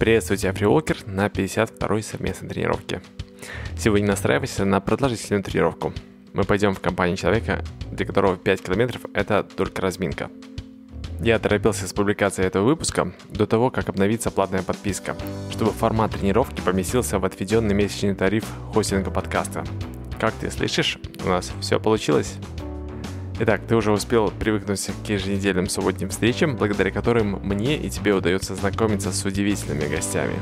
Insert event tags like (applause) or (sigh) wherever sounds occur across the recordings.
Приветствую тебя, фриволкер, на 52-й совместной тренировке. Сегодня настраивайся на продолжительную тренировку. Мы пойдем в компанию человека, для которого 5 километров – это только разминка. Я торопился с публикацией этого выпуска до того, как обновится платная подписка, чтобы формат тренировки поместился в отведенный месячный тариф хостинга подкаста. Как ты слышишь, у нас все получилось. Итак, ты уже успел привыкнуть к еженедельным субботним встречам, благодаря которым мне и тебе удается знакомиться с удивительными гостями,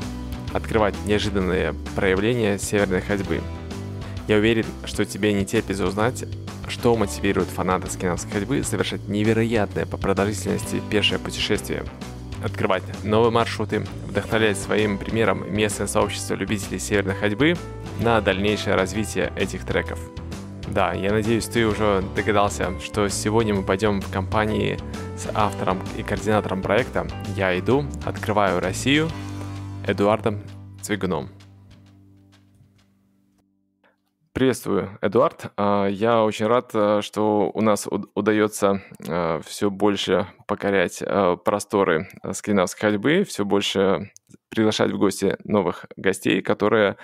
открывать неожиданные проявления северной ходьбы. Я уверен, что тебе не терпится узнать, что мотивирует фаната скинавской ходьбы совершать невероятное по продолжительности пешее путешествие, открывать новые маршруты, вдохновлять своим примером местное сообщество любителей северной ходьбы на дальнейшее развитие этих треков. Да, я надеюсь, ты уже догадался, что сегодня мы пойдем в компании с автором и координатором проекта «Я иду, открываю Россию» Эдуардом Цвигуном. Приветствую, Эдуард. А, я очень рад, э, что у нас удается э, все больше покорять э, просторы скандинавской ходьбы, все больше приглашать в гости новых гостей, которые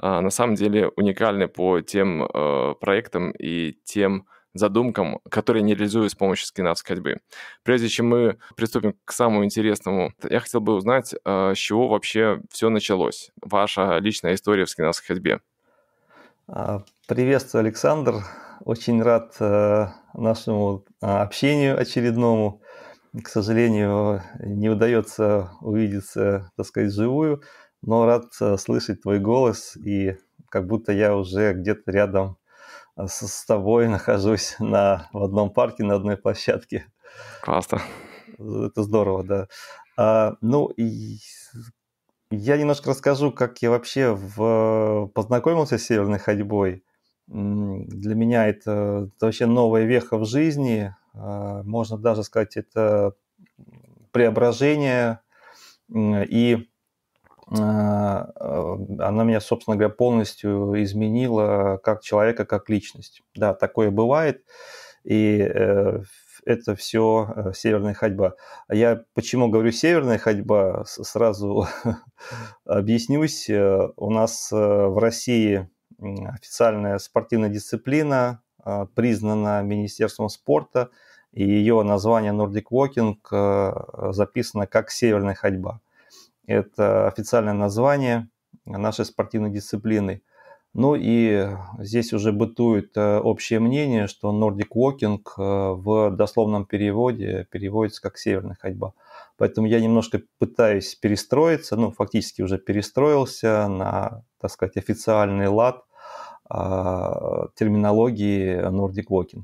а, на самом деле уникальны по тем э, проектам и тем задумкам, которые не реализую с помощью скинов ходьбы. Прежде чем мы приступим к самому интересному, я хотел бы узнать, а, с чего вообще все началось, ваша личная история в скинах ходьбе. А, приветствую, Александр. Очень рад э, нашему общению очередному. К сожалению, не удается увидеться, так сказать, живую но рад э, слышать твой голос, и как будто я уже где-то рядом э, с, с тобой нахожусь (laughs) на, в одном парке, на одной площадке. Классно. Это здорово, да. А, ну, и я немножко расскажу, как я вообще в, познакомился с северной ходьбой. Для меня это, это вообще новая веха в жизни. А, можно даже сказать, это преображение. И Э, она меня, собственно говоря, полностью изменила как человека, как личность. Да, такое бывает, и э, это все э, северная ходьба. Я почему говорю северная ходьба, сразу (laughs) объяснюсь. У нас в России официальная спортивная дисциплина признана Министерством спорта, и ее название Nordic Walking записано как северная ходьба – это официальное название нашей спортивной дисциплины. Ну и здесь уже бытует э, общее мнение, что Nordic Walking э, в дословном переводе переводится как северная ходьба. Поэтому я немножко пытаюсь перестроиться, ну фактически уже перестроился на, так сказать, официальный лад а, терминологии Nordic Walking.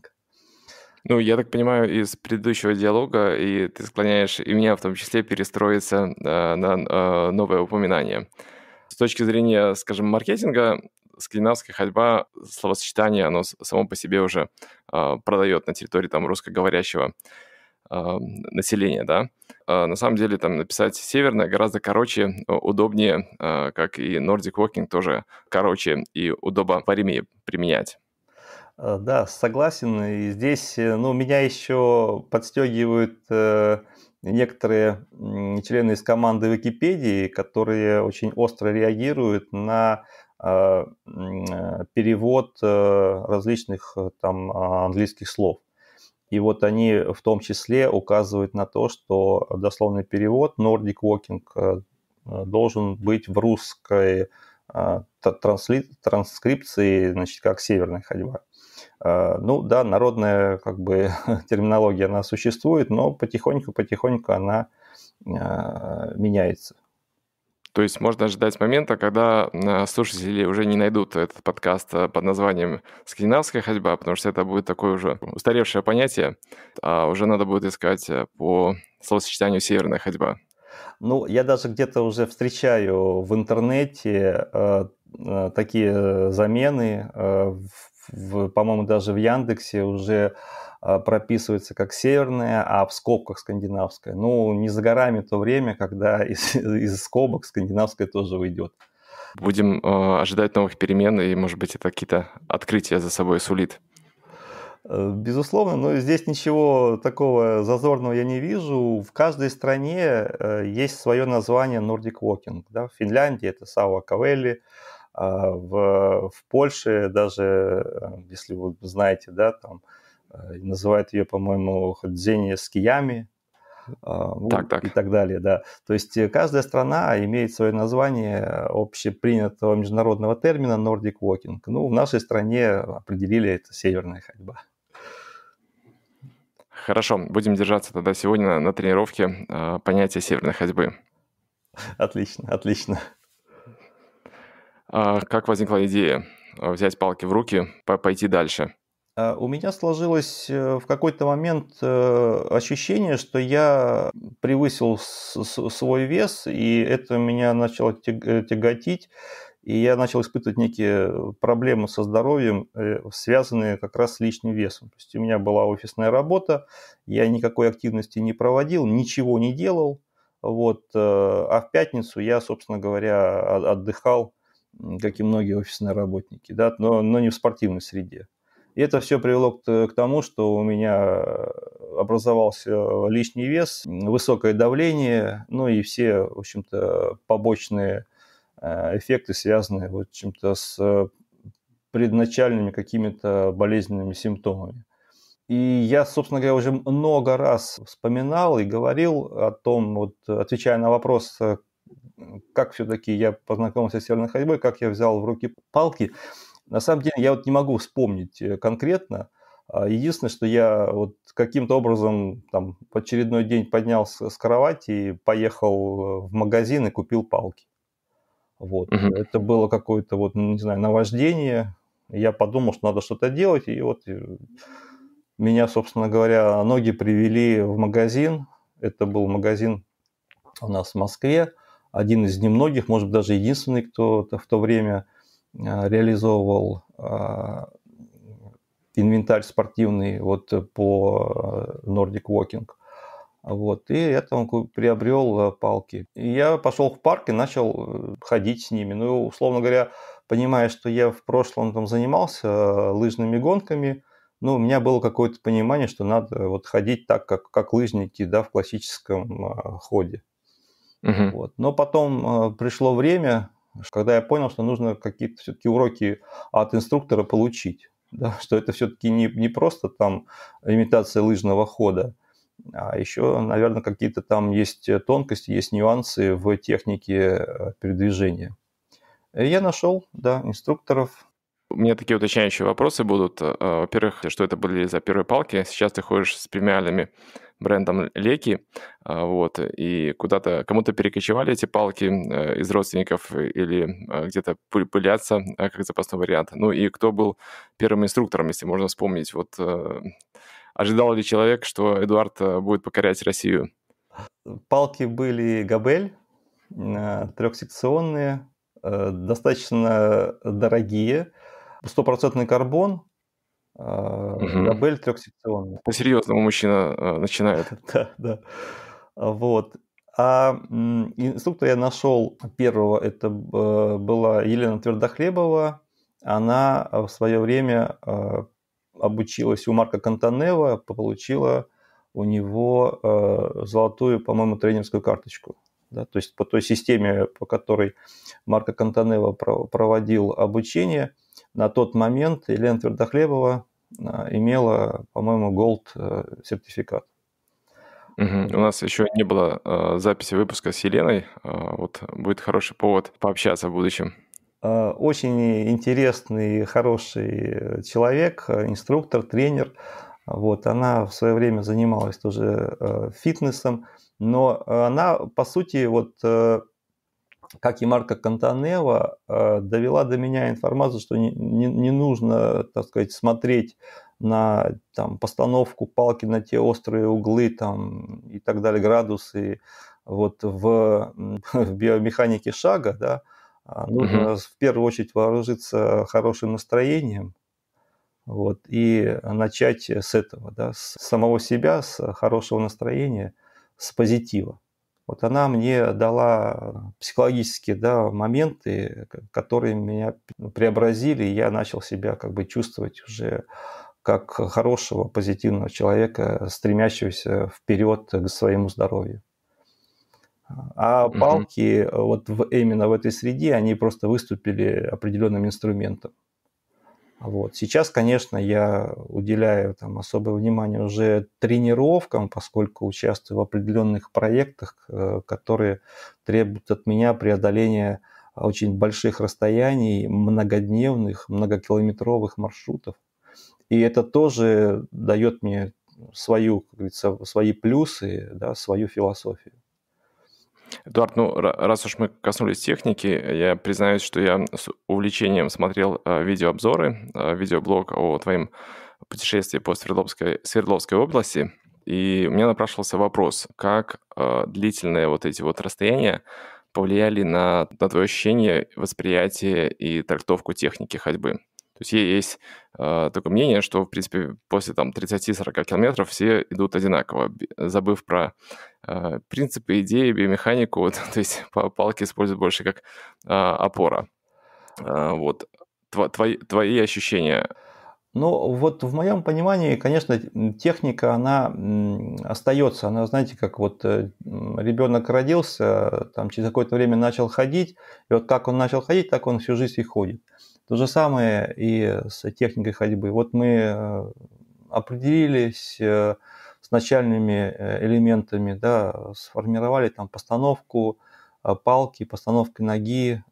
Ну, я так понимаю, из предыдущего диалога, и ты склоняешь и меня в том числе перестроиться э, на э, новое упоминание. С точки зрения, скажем, маркетинга, скандинавская ходьба, словосочетание, оно само по себе уже э, продает на территории там русскоговорящего э, населения, да. Э, на самом деле там написать северное гораздо короче, э, удобнее, э, как и Nordic Walking тоже короче и удобно по применять. Э, да, согласен. И здесь, э, ну, меня еще подстегивают э, некоторые члены из команды Википедии, которые очень остро реагируют на перевод различных там а, английских слов. И вот они в том числе указывают на то, что дословный перевод Nordic Walking должен быть в русской транскрипции, значит, как северная ходьба. Э, ну да, народная как бы (laughs) терминология, она существует, но потихоньку-потихоньку она а, меняется. То есть можно ожидать момента, когда а, слушатели уже не найдут этот подкаст а, под названием «Скандинавская ходьба», потому что это будет такое уже устаревшее понятие, а уже надо будет искать э, по словосочетанию «северная ходьба». Ну, я даже где-то уже встречаю в интернете э, э такие замены э, в по-моему, даже в Яндексе уже а, прописывается как северная, а в скобках скандинавская. Ну, не за горами то время, когда (laughs) из, из скобок скандинавская тоже уйдет. Будем э, ожидать новых перемен, и, может быть, это какие-то открытия за собой сулит. Э, безусловно, но здесь ничего такого зазорного я не вижу. В каждой стране э, есть свое название Nordic Walking. Да? В Финляндии это Сауа Кавелли, а, в, в Польше даже, э, если вы знаете, да, там э, называют ее, по-моему, ходзение с киями, а, ну, так, так. и так далее, да. То есть э, каждая страна имеет свое название общепринятого международного термина Nordic Walking. Ну, в нашей стране определили это северная ходьба. Хорошо, будем держаться тогда сегодня на тренировке а, понятия северной ходьбы. Отлично, отлично. А, как возникла идея а, взять палки в руки, пойти дальше? А, у меня сложилось э, в какой-то момент э, ощущение, что я превысил свой вес, и это меня начало э, тяготить, и я начал испытывать некие проблемы со здоровьем, связанные как раз с лишним весом. То есть у меня была офисная работа, я никакой активности не проводил, ничего не делал, вот, а в пятницу я, собственно говоря, отдыхал как и многие офисные работники, да, но, но не в спортивной среде. И это все привело к, э, к тому, что у меня э, образовался э, лишний вес, высокое давление, ну и все, в общем-то, побочные эффекты, связанные, в общем-то, с предначальными какими-то болезненными симптомами. И я, собственно говоря, уже много раз вспоминал и говорил о том, вот, отвечая на вопрос, как все-таки я познакомился с северной ходьбой, как я взял в руки палки. На самом деле я вот не могу вспомнить э, конкретно. А, единственное, что я вот каким-то образом там в очередной день поднялся с кровати и поехал э, в магазин и купил палки. Вот. Угу. Это было какое-то вот, не знаю, наваждение. Я подумал, что надо что-то делать, и вот э, меня, собственно говоря, ноги привели в магазин. Это был магазин у нас в Москве один из немногих, может быть, даже единственный, кто в то время э, реализовывал э, инвентарь спортивный вот по э, Nordic Walking. Вот, и это он приобрел палки. И я пошел в парк и начал ходить с ними. Ну, условно говоря, понимая, что я в прошлом там занимался лыжными гонками, ну, у меня было какое-то понимание, что надо вот ходить так, как, как лыжники, да, в классическом ходе. Угу. Вот. Но потом э, пришло время, когда я понял, что нужно какие-то все-таки уроки от инструктора получить, (laughs) да, что это все-таки не, не просто там имитация лыжного хода, а еще, наверное, какие-то там есть тонкости, есть нюансы в технике э, передвижения. я нашел, да, инструкторов. У меня такие уточняющие вопросы будут. Э, во-первых, что это были за первые палки? Сейчас ты ходишь с премиальными брендом Леки, а, вот, и куда-то, кому-то перекочевали эти палки э, из родственников или э, где-то пылятся э, как запасной вариант. Ну и кто был первым инструктором, если можно вспомнить, вот ожидал ли человек, что Эдуард будет покорять Россию? Палки были габель, трехсекционные, достаточно дорогие, стопроцентный карбон, Угу. А, Габель трехсекционный. Ну, Серьезно, мужчина начинает. (laughs) да, да. А, вот. А инструктор я нашел первого, это а, была Елена Твердохлебова. Она в свое время обучилась у Марка Кантанева, получила у него золотую, по-моему, тренерскую карточку. Да, то есть по той системе, по которой Марко Кантанева проводил обучение – на тот момент Елена Твердохлебова а, имела, по-моему, Gold э, сертификат. Угу. У нас еще не было э, записи выпуска с Еленой. Э, вот будет хороший повод пообщаться в будущем. Э, очень интересный, хороший человек, э, инструктор, тренер. Вот, она в свое время занималась тоже э, фитнесом, но она, по сути, вот как и Марка Кантанева, э, довела до меня информацию, что не, не, не нужно, так сказать, смотреть на там, постановку палки на те острые углы там, и так далее, градусы вот, в, (laughs) в биомеханике шага, да, а, нужно угу. в первую очередь вооружиться хорошим настроением, вот, и начать с этого, да, с самого себя, с хорошего настроения, с позитива вот она мне дала психологические да, моменты, которые меня ну, преобразили, и я начал себя как бы чувствовать уже как хорошего, позитивного человека, стремящегося вперед к своему здоровью. А палки mm вот в, именно в этой среде, они просто выступили определенным инструментом. Вот. Сейчас, конечно, я уделяю там, особое внимание уже тренировкам, поскольку участвую в определенных проектах, э, которые требуют от меня преодоления а, очень больших расстояний, многодневных, многокилометровых маршрутов. И это тоже дает мне свою, как говорится, свои плюсы, да, свою философию. Эдуард, ну, раз уж мы коснулись техники, я признаюсь, что я с увлечением смотрел а, видеообзоры, а, видеоблог о твоем путешествии по Свердловской, Свердловской области, и у меня напрашивался вопрос, как а, длительные вот эти вот расстояния повлияли на, на твое ощущение, восприятие и трактовку техники ходьбы? То есть есть э, такое мнение, что, в принципе, после там, 30-40 километров все идут одинаково, забыв про э, принципы, идеи, биомеханику. Вот, (laughs) то есть палки используют больше как э, опора. Э, вот. твои, твои ощущения – ну, вот в моем понимании, конечно, техника, она остается. Она, знаете, как вот э, ребенок родился, там через какое-то время начал ходить, и вот как он начал ходить, так он всю жизнь и ходит. То же самое и с техникой ходьбы. Вот мы э, определились э, с начальными э, элементами, да, сформировали там постановку палки, постановки ноги,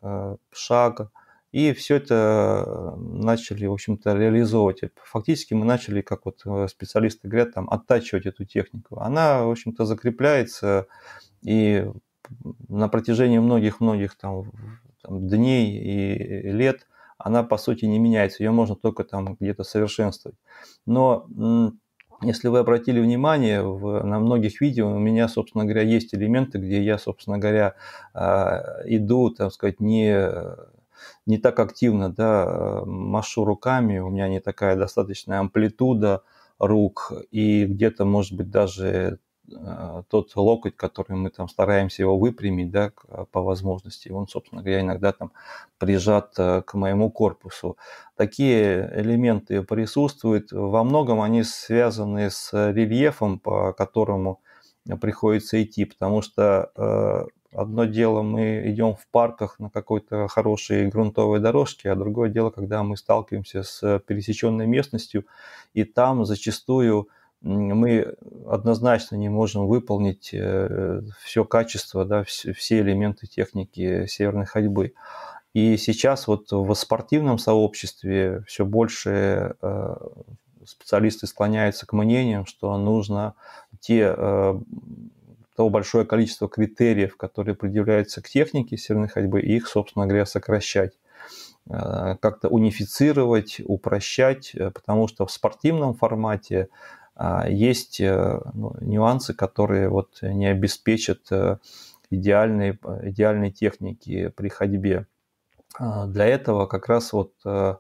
шаг, и все это начали, в общем-то, реализовывать. Фактически мы начали, как вот специалисты говорят, там, оттачивать эту технику. Она, в общем-то, закрепляется и на протяжении многих-многих там, там, дней и лет она по сути не меняется, ее можно только там где-то совершенствовать. Но если вы обратили внимание, в, на многих видео у меня, собственно говоря, есть элементы, где я, собственно говоря, а, иду, так сказать, не не так активно да, машу руками, у меня не такая достаточная амплитуда рук, и где-то, может быть, даже а, тот локоть, который мы там стараемся его выпрямить, да, а, по возможности, он, собственно говоря, иногда там прижат э, к моему корпусу. Такие элементы присутствуют. Во многом они связаны с э, рельефом, по которому приходится идти, потому что э, одно дело мы идем в парках на какой-то хорошей грунтовой дорожке, а другое дело, когда мы сталкиваемся с пересеченной местностью, и там зачастую мы однозначно не можем выполнить э, все качество, да, все элементы техники северной ходьбы. И сейчас вот в спортивном сообществе все больше э, специалисты склоняются к мнениям, что нужно те, э, то большое количество критериев, которые предъявляются к технике северной ходьбы, их, собственно говоря, сокращать как-то унифицировать, упрощать, потому что в спортивном формате а, есть э, ну, нюансы, которые вот не обеспечат э, идеальной, идеальной техники при ходьбе. А, для этого как раз вот э,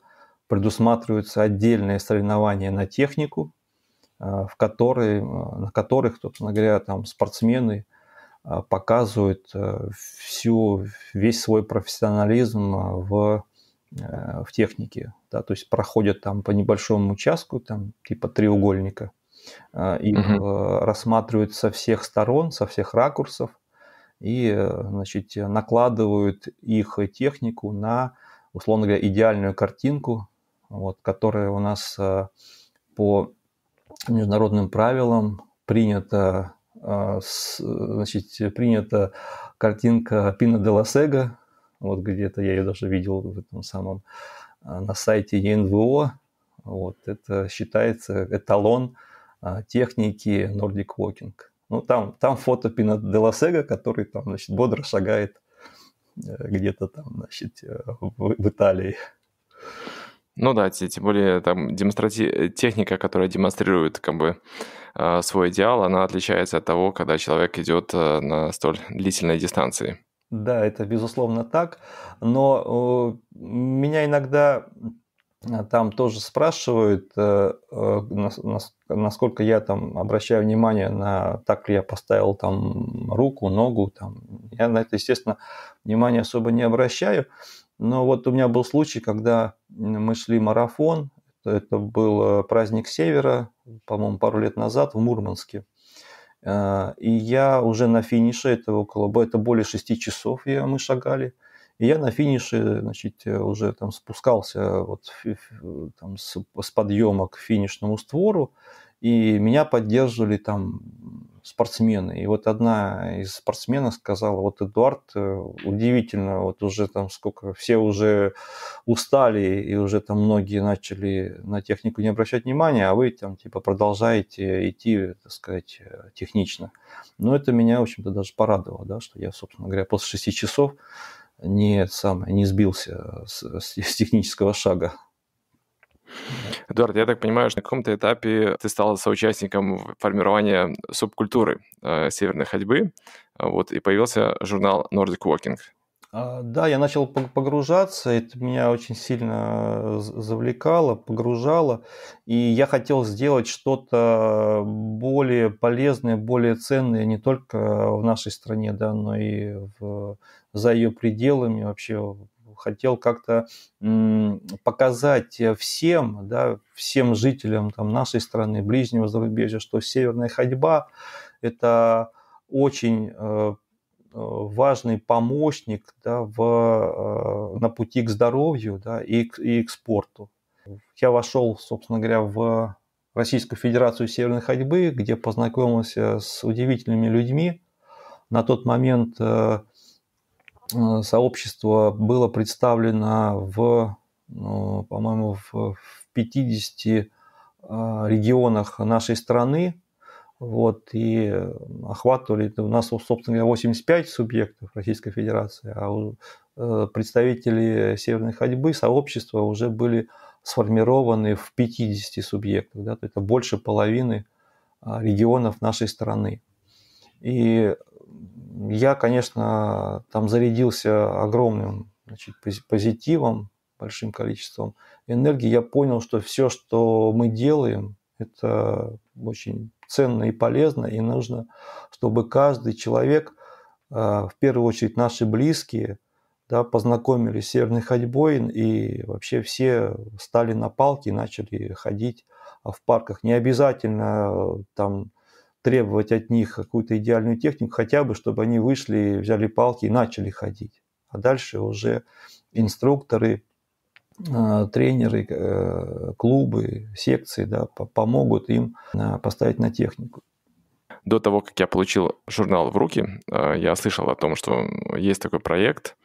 предусматриваются отдельные соревнования на технику, в которые, на которых, собственно говоря, там спортсмены показывают всю, весь свой профессионализм в, в технике. Да, то есть проходят там по небольшому участку, там типа треугольника – Э, их угу. рассматривают со всех сторон, со всех ракурсов и э, значит, накладывают их технику на, условно говоря, идеальную картинку, вот, которая у нас по международным правилам принята, значит, принята картинка Пина де Ласега, вот где-то я ее даже видел в этом самом на сайте ЕНВО, вот это считается эталон а, техники Nordic Walking. Ну, там, там фото Пина Деласега, который там, значит, бодро шагает э, где-то там, значит, э, в, в Италии. Ну да, тем более там демонстрати... техника, которая демонстрирует как бы а, свой идеал, она отличается от того, когда человек идет э, на столь длительной дистанции. Да, это безусловно так, но меня иногда там тоже спрашивают, э, э, насколько я там обращаю внимание на так ли я поставил там руку, ногу. Там. Я на это, естественно, внимания особо не обращаю. Но вот у меня был случай, когда мы шли марафон. Это был э, праздник Севера, по-моему, пару лет назад в Мурманске. И я уже на финише, этого около, это более шести часов я, мы шагали. И я на финише, значит, э, уже там спускался вот там, с, с подъема к финишному створу, и меня поддерживали там спортсмены. И вот одна из спортсменов сказала, вот Эдуард, э, удивительно, вот уже там сколько, все уже устали, и уже там многие начали на технику не обращать внимания, а вы там типа продолжаете идти, так сказать, э, технично. Но это меня, в общем-то, даже порадовало, да, что я, собственно говоря, после шести часов не, сам, не сбился с, с, с технического шага. Эдуард, я так понимаю, что на каком-то этапе ты стал соучастником формирования субкультуры э, северной ходьбы, вот, и появился журнал Nordic Walking. А, да, я начал погружаться, это меня очень сильно э, завлекало, погружало, и я хотел сделать что-то более полезное, более ценное не только в нашей стране, да, но и в за ее пределами, вообще хотел как-то показать э, всем, да, всем жителям там, нашей страны, ближнего зарубежья, что северная ходьба – это очень э, э, важный помощник да, в, на пути к здоровью да, и, к, и к спорту. Я вошел, собственно говоря, в Российскую Федерацию Северной Ходьбы, где познакомился с удивительными людьми. На тот момент Э, сообщество было представлено в, ну, по-моему, в 50 э, регионах нашей страны, вот, и охватывали, у нас, собственно говоря, 85 субъектов Российской Федерации, а у э, представители северной ходьбы, сообщества уже были сформированы в 50 субъектах, да, это больше половины регионов нашей страны. И я, конечно, там зарядился огромным значит, позитивом, большим количеством энергии. Я понял, что все, что мы делаем, это очень ценно и полезно, и нужно, чтобы каждый человек, э, в первую очередь наши близкие, да, познакомились с северной ходьбой, и вообще все стали на палки и начали ходить а, в парках. Не обязательно э, там требовать от них какую-то идеальную технику, хотя бы, чтобы они вышли, взяли палки и начали ходить. А дальше уже инструкторы, а, тренеры, э, клубы, секции да, помогут им а, поставить на технику. До того, как я получил журнал в руки, а, я слышал о том, что есть такой проект.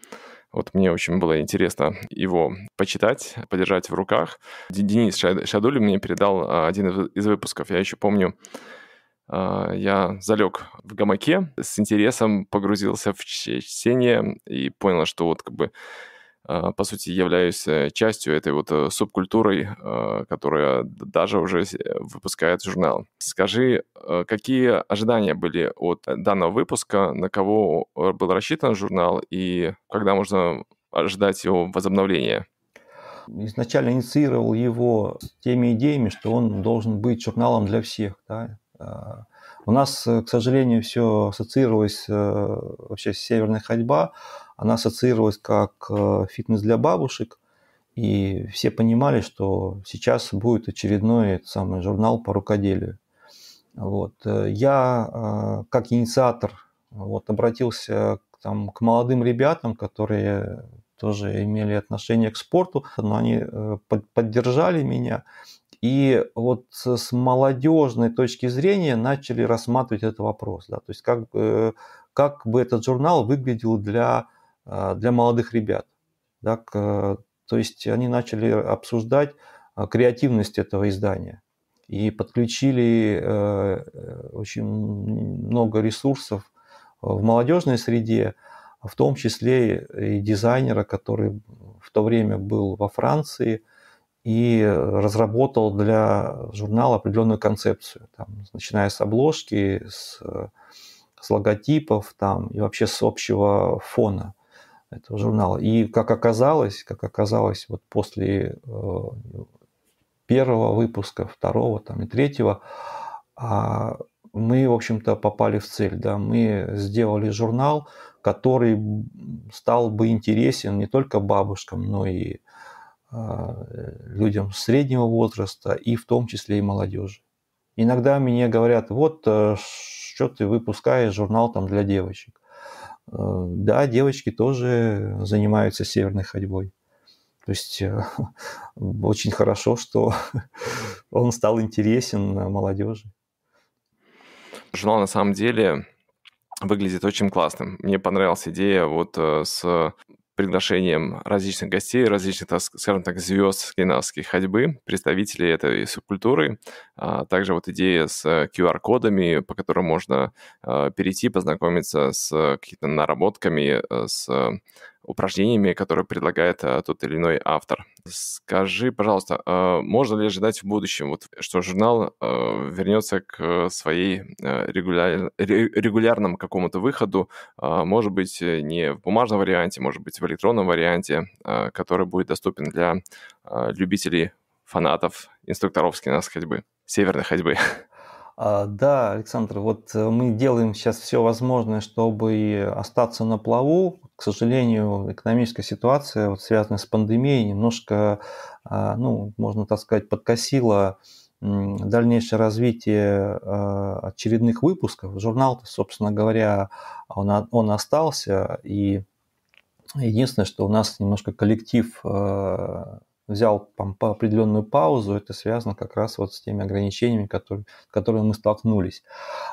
Вот мне очень было интересно его почитать, подержать в руках. Денис Шадули мне передал один из выпусков. Я еще помню, а, я залег в гамаке, с интересом погрузился в чтение и понял, что вот как бы а, по сути, являюсь э, частью этой вот э, субкультуры, а, которая даже уже э, выпускает журнал. Скажи, какие ожидания были от данного выпуска, на кого был рассчитан журнал и когда можно ожидать его возобновления? Изначально инициировал его с теми идеями, что он должен быть журналом для всех. Да? У нас, э, к сожалению, все ассоциировалось, э, вообще северная ходьба, она ассоциировалась как э, фитнес для бабушек, и все понимали, что сейчас будет очередной самый журнал по рукоделию. Вот. Я как инициатор вот, обратился к, там, к молодым ребятам, которые тоже имели отношение к спорту, но они поддержали меня. И вот с молодежной точки зрения начали рассматривать этот вопрос. Да, то есть как, э, как бы этот журнал выглядел для, э, для молодых ребят. Да, э, то есть они начали обсуждать креативность этого издания. И подключили очень много ресурсов в молодежной среде, в том числе и дизайнера, который в то время был во Франции – и разработал для журнала определенную концепцию, там, начиная с обложки, с, с логотипов там, и вообще с общего фона этого журнала. И как оказалось, как оказалось, вот после э, первого выпуска, второго там, и третьего, а, мы, в общем-то, попали в цель. Да? Мы сделали журнал, который стал бы интересен не только бабушкам, но и э, а, людям среднего возраста и в том числе и молодежи. Иногда мне говорят, вот э, что ты выпускаешь журнал там для девочек. Э, да, девочки тоже занимаются северной ходьбой. То есть э, (laughs) очень хорошо, что (laughs) он стал интересен молодежи. Журнал на самом деле выглядит очень классным. Мне понравилась идея вот с приглашением различных гостей, различных, скажем так, звезд скандинавской ходьбы, представителей этой субкультуры. А, также вот идея с QR-кодами, э, по которым можно э, перейти, познакомиться с э, какими-то наработками, с упражнениями, которые предлагает а, тот или иной автор. Скажи, пожалуйста, а, можно ли ожидать в будущем, вот, что журнал а, вернется к своей э, регуляр... регулярному какому-то выходу, а, может быть, не в бумажном варианте, может быть, в электронном варианте, а, который будет доступен для а, любителей, фанатов инструкторов нас ходьбы, северной ходьбы? (laughs) А, да, Александр, вот э, мы делаем сейчас все возможное, чтобы остаться на плаву. К сожалению, экономическая ситуация, вот, связанная с пандемией, немножко, а, ну, можно так сказать, подкосила дальнейшее развитие а, очередных выпусков. Журнал, собственно говоря, он, он остался, и единственное, что у нас немножко коллектив взял там, по определенную паузу, это связано как раз вот с теми ограничениями, которые, с которыми мы столкнулись.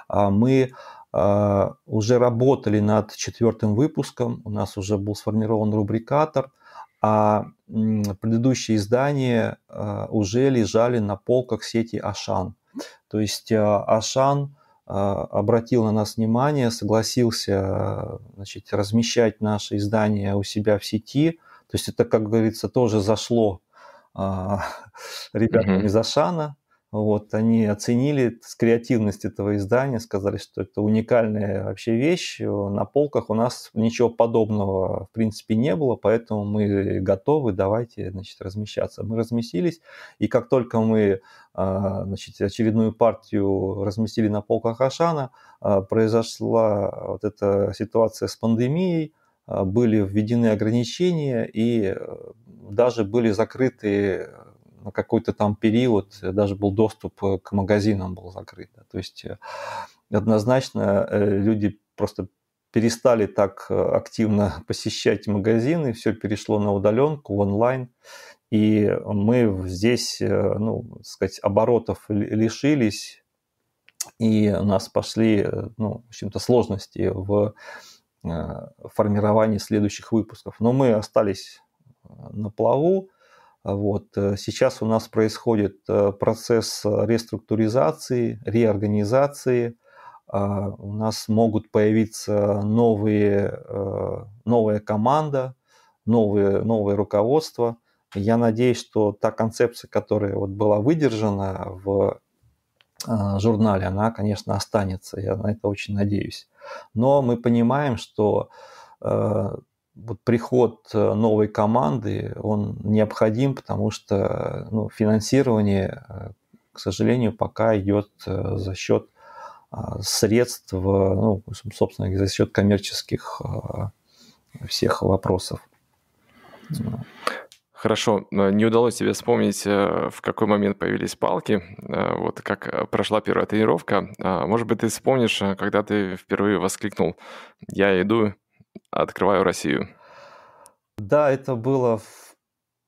А, мы а, уже работали над четвертым выпуском, у нас уже был сформирован рубрикатор, а предыдущие издания а, уже лежали на полках сети Ашан. То есть Ашан обратил на нас внимание, согласился значит, размещать наши издания у себя в сети. То есть это, как говорится, тоже зашло а, (laughs) ребятам mm-hmm. из Ашана. Вот, они оценили креативность этого издания, сказали, что это уникальная вообще вещь. На полках у нас ничего подобного, в принципе, не было, поэтому мы готовы, давайте, значит, размещаться. Мы разместились, и как только мы, а, значит, очередную партию разместили на полках Ашана, а, произошла вот эта ситуация с пандемией, Э, были введены ограничения и э, даже были закрыты э, на какой-то там период, даже был доступ к магазинам был закрыт. То есть однозначно люди просто перестали так активно (laughs) посещать магазины, все перешло на удаленку, в онлайн. И мы здесь, ну, так сказать, оборотов лишились, и у нас пошли, ну, в общем-то, сложности в Э, формировании следующих выпусков. Но мы остались э, на плаву. Вот. Э, сейчас у нас происходит процесс реструктуризации, реорганизации. У нас могут появиться новые, новая команда, новые, новое руководство. Я надеюсь, что та концепция, которая вот была выдержана в Э, журнале, она, конечно, останется, я на это очень надеюсь. Но мы понимаем, что э, вот приход э, новой команды, он необходим, потому что ну, финансирование, к сожалению, пока идет за счет а, средств, ну, собственно, за счет коммерческих всех вопросов. Хорошо, не удалось тебе вспомнить, э, в какой момент появились палки, э, вот как прошла первая тренировка. А, может быть, ты вспомнишь, э, когда ты впервые воскликнул «Я иду, открываю Россию». Да, это было в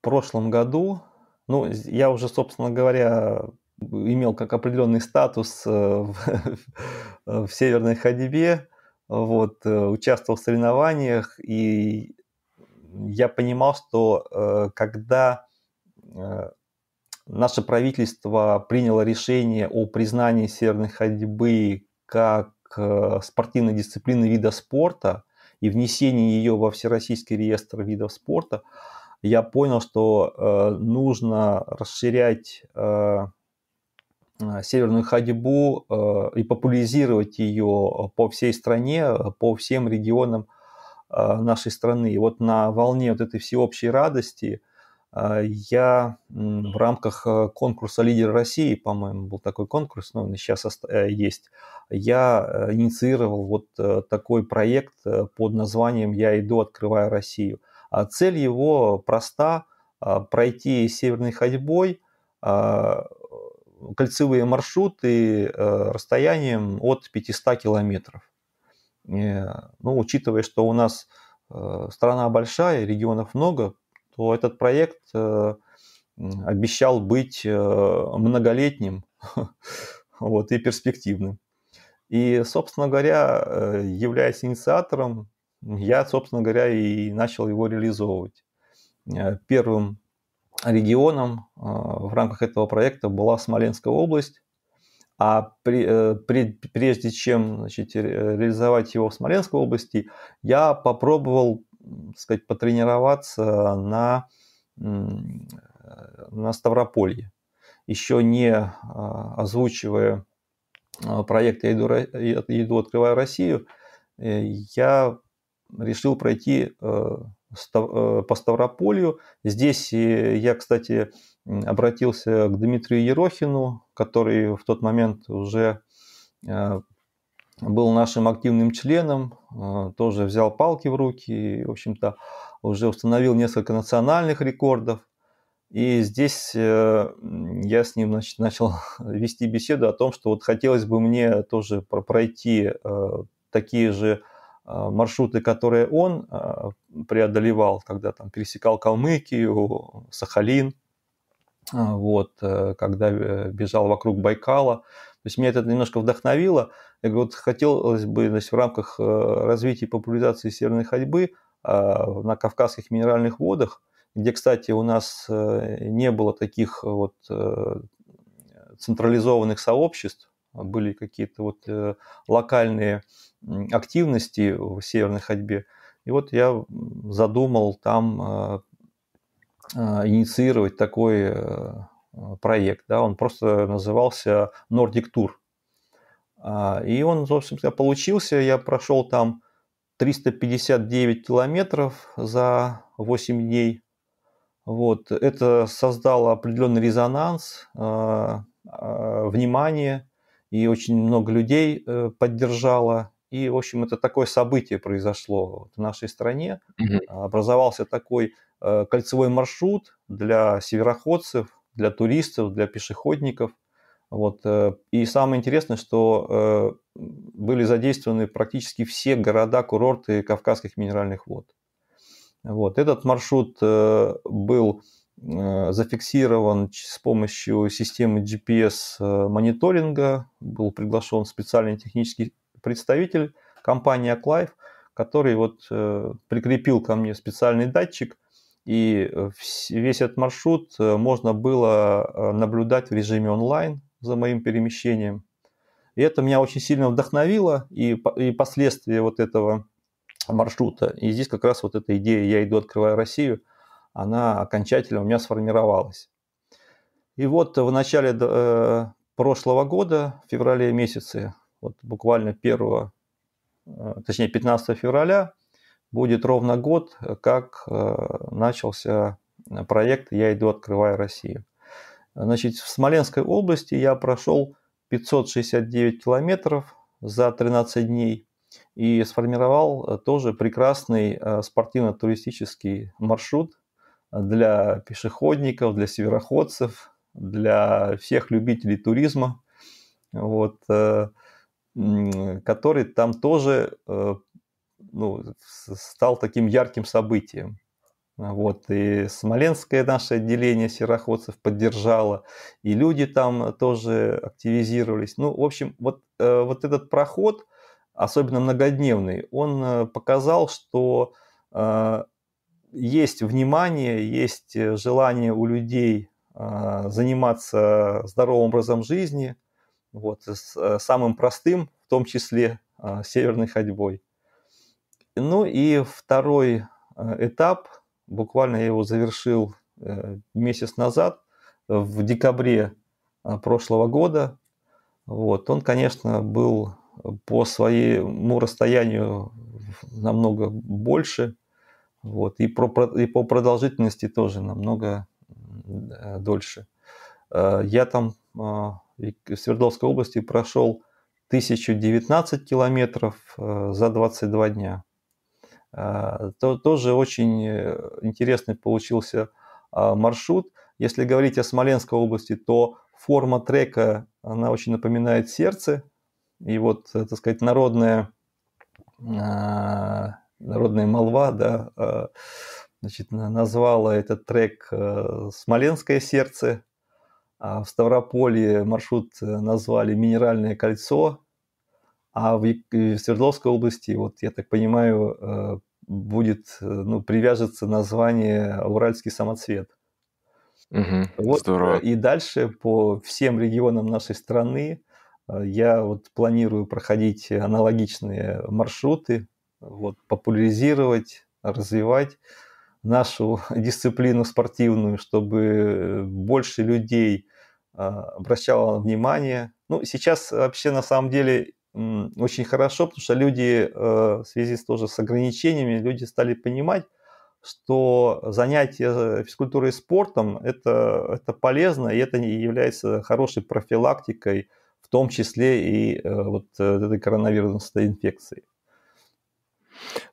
прошлом году. Ну, я уже, собственно говоря, имел как определенный статус (laughs) в, в северной ходьбе, вот, участвовал в соревнованиях, и я понимал, что э, когда э, наше правительство приняло решение о признании северной ходьбы как э, спортивной дисциплины вида спорта и внесении ее во Всероссийский реестр видов спорта, я понял, что нужно расширять северную ходьбу и популяризировать ее по всей стране, по всем регионам Э, нашей страны. И вот на волне вот этой всеобщей радости э, я в рамках э, конкурса «Лидер России», по-моему, был такой конкурс, но он сейчас есть, я инициировал вот такой проект под названием «Я иду, открывая Россию». А цель его проста – пройти северной ходьбой кольцевые маршруты расстоянием от 500 километров ну, учитывая, что у нас э, страна большая, регионов много, то этот проект э, обещал быть э, многолетним (laughs) вот, и перспективным. И, собственно говоря, являясь инициатором, я, собственно говоря, и начал его реализовывать. Первым регионом в рамках этого проекта была Смоленская область, а при, э, при, прежде чем значит, э, реализовать его в Смоленской области, я попробовал так сказать, потренироваться на, э, на Ставрополье, еще не а, озвучивая а, проект «Я иду, я иду открываю Россию», я решил пройти Э, по Ставрополью. Здесь э, я, кстати, обратился к Дмитрию Ерохину, который в тот момент уже э, был нашим активным членом, тоже взял палки в руки и, в общем-то, уже установил несколько национальных рекордов. И здесь я с ним значит, начал (laughs) вести беседу о том, что вот хотелось бы мне тоже пройти такие же Э, маршруты, которые он э, преодолевал, когда там пересекал Калмыкию, Сахалин, э, вот, когда бежал вокруг Байкала. То есть меня это немножко вдохновило. Я говорю, вот хотелось бы значит, в рамках развития и популяризации северной ходьбы на Кавказских минеральных водах, где, кстати, у нас не было таких вот централизованных сообществ, а были какие-то вот локальные активности в северной ходьбе. И вот я задумал там а, а, инициировать такой э, проект. Да, он просто назывался Nordic Tour. А, и он, собственно, получился. Я прошел там 359 километров за 8 дней. Вот. Это создало определенный резонанс, внимание, и очень много людей э, поддержало и, в общем, это такое событие произошло в нашей стране. mm Образовался такой э, кольцевой маршрут для североходцев, для туристов, для пешеходников. Вот. Э, и самое интересное, что э, были задействованы практически все города-курорты Кавказских минеральных вод. Вот. Этот маршрут был зафиксирован с помощью системы GPS-мониторинга, был приглашен специальный технический представитель компании Аклайф, который вот э, прикрепил ко мне специальный датчик, и э, весь этот маршрут э, можно было наблюдать в режиме онлайн за моим перемещением. И это меня очень сильно вдохновило, и, и последствия вот этого маршрута. И здесь как раз вот эта идея «Я иду, открывая Россию», она окончательно у меня сформировалась. И вот в начале прошлого года, в феврале месяце, вот буквально 1, э, точнее 15 февраля будет ровно год, э, как э, начался проект «Я иду, открывая Россию». Значит, в Смоленской области я прошел 569 километров за 13 дней и сформировал тоже прекрасный спортивно-туристический маршрут для пешеходников, для североходцев, для всех любителей туризма. Вот, который там тоже э, ну, стал таким ярким событием. Вот, и Смоленское наше отделение сероходцев поддержало, и люди там тоже активизировались. Ну, в общем, вот, э, вот этот проход, особенно многодневный, он э, показал, что есть внимание, есть желание у людей заниматься здоровым образом жизни – вот, с э, самым простым, в том числе э, северной ходьбой. Ну и второй э, этап, буквально я его завершил месяц назад, в декабре прошлого года. Вот. Он, конечно, был по своему расстоянию намного больше, вот, и, про, и по продолжительности тоже намного дольше. Я там в Свердловской области прошел 1019 километров э, за 22 дня. Э, то, тоже очень э, интересный получился а, маршрут. Если говорить о Смоленской области, то форма трека, она очень напоминает сердце. И вот, так сказать, народная, народная молва, да, значит, назвала этот трек «Смоленское сердце», а в Ставрополе маршрут э, назвали «Минеральное кольцо», а э, в Свердловской области, вот я так понимаю, э, будет, ну, привяжется название «Уральский самоцвет». Угу, вот. Здорово. И дальше по всем регионам нашей страны я вот планирую проходить аналогичные маршруты, вот, популяризировать, развивать нашу (laughs) дисциплину спортивную, чтобы больше людей а, обращало внимание. Ну, сейчас вообще на самом деле очень хорошо, потому что люди э, в связи с тоже с ограничениями, люди стали понимать, что занятие физкультурой и спортом это, это полезно, и это является хорошей профилактикой, в том числе и э, э, вот этой коронавирусной инфекции.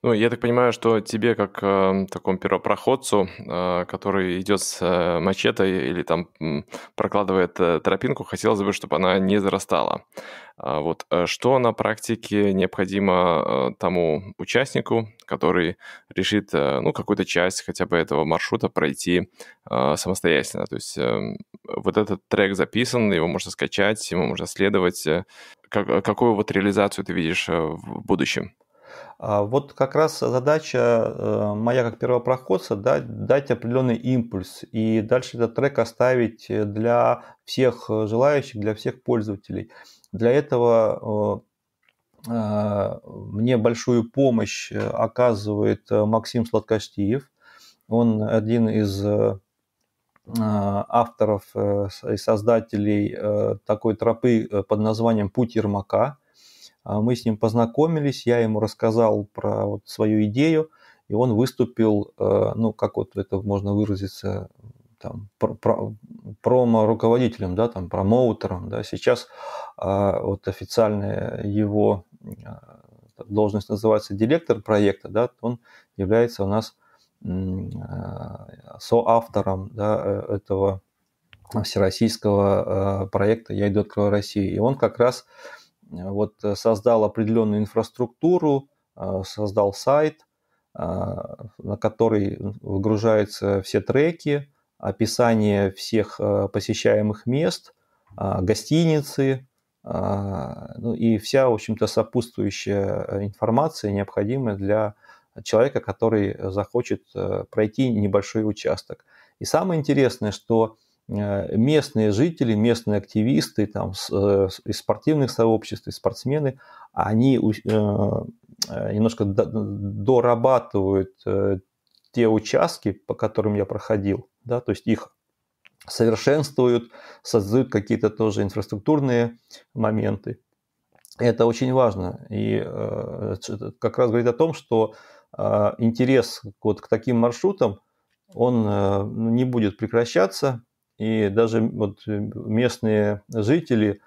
Ну, я так понимаю, что тебе, как э, такому первопроходцу, э, который идет с э, мачете или там прокладывает э, тропинку, хотелось бы, чтобы она не зарастала. А вот э, что на практике необходимо э, тому участнику, который решит, э, ну, какую-то часть хотя бы этого маршрута пройти э, самостоятельно? То есть э, вот этот трек записан, его можно скачать, ему можно следовать. Э, как, э, какую вот реализацию ты видишь в будущем? А вот как раз задача э, моя как первопроходца да, дать определенный импульс и дальше этот трек оставить для всех желающих, для всех пользователей. Для этого э, э, мне большую помощь оказывает Максим Сладкоштиев. Он один из авторов и создателей такой тропы под названием «Путь Ермака», а мы с ним познакомились, я ему рассказал про вот свою идею, и он выступил, э, ну, как вот это можно выразиться, там, про, про, промо-руководителем, да, там, промоутером, да, сейчас а, вот официальная его а, должность называется директор проекта, да, он является у нас э, соавтором да, э, этого всероссийского проекта «Я иду открою Россию». И он как раз Э, вот э, создал определенную инфраструктуру, э, создал сайт, на который выгружаются все треки, описание всех посещаемых мест, гостиницы ну и вся, в общем-то, сопутствующая информация, необходимая для человека, который захочет пройти небольшой участок. И самое интересное, что Э, местные жители, местные активисты там, э, из спортивных сообществ, из спортсмены, они э, немножко дорабатывают те участки, по которым я проходил, да, то есть их совершенствуют, создают какие-то тоже инфраструктурные моменты. Это очень важно. И э, как раз говорит о том, что интерес вот к таким маршрутам, он не будет прекращаться, и даже вот э, местные жители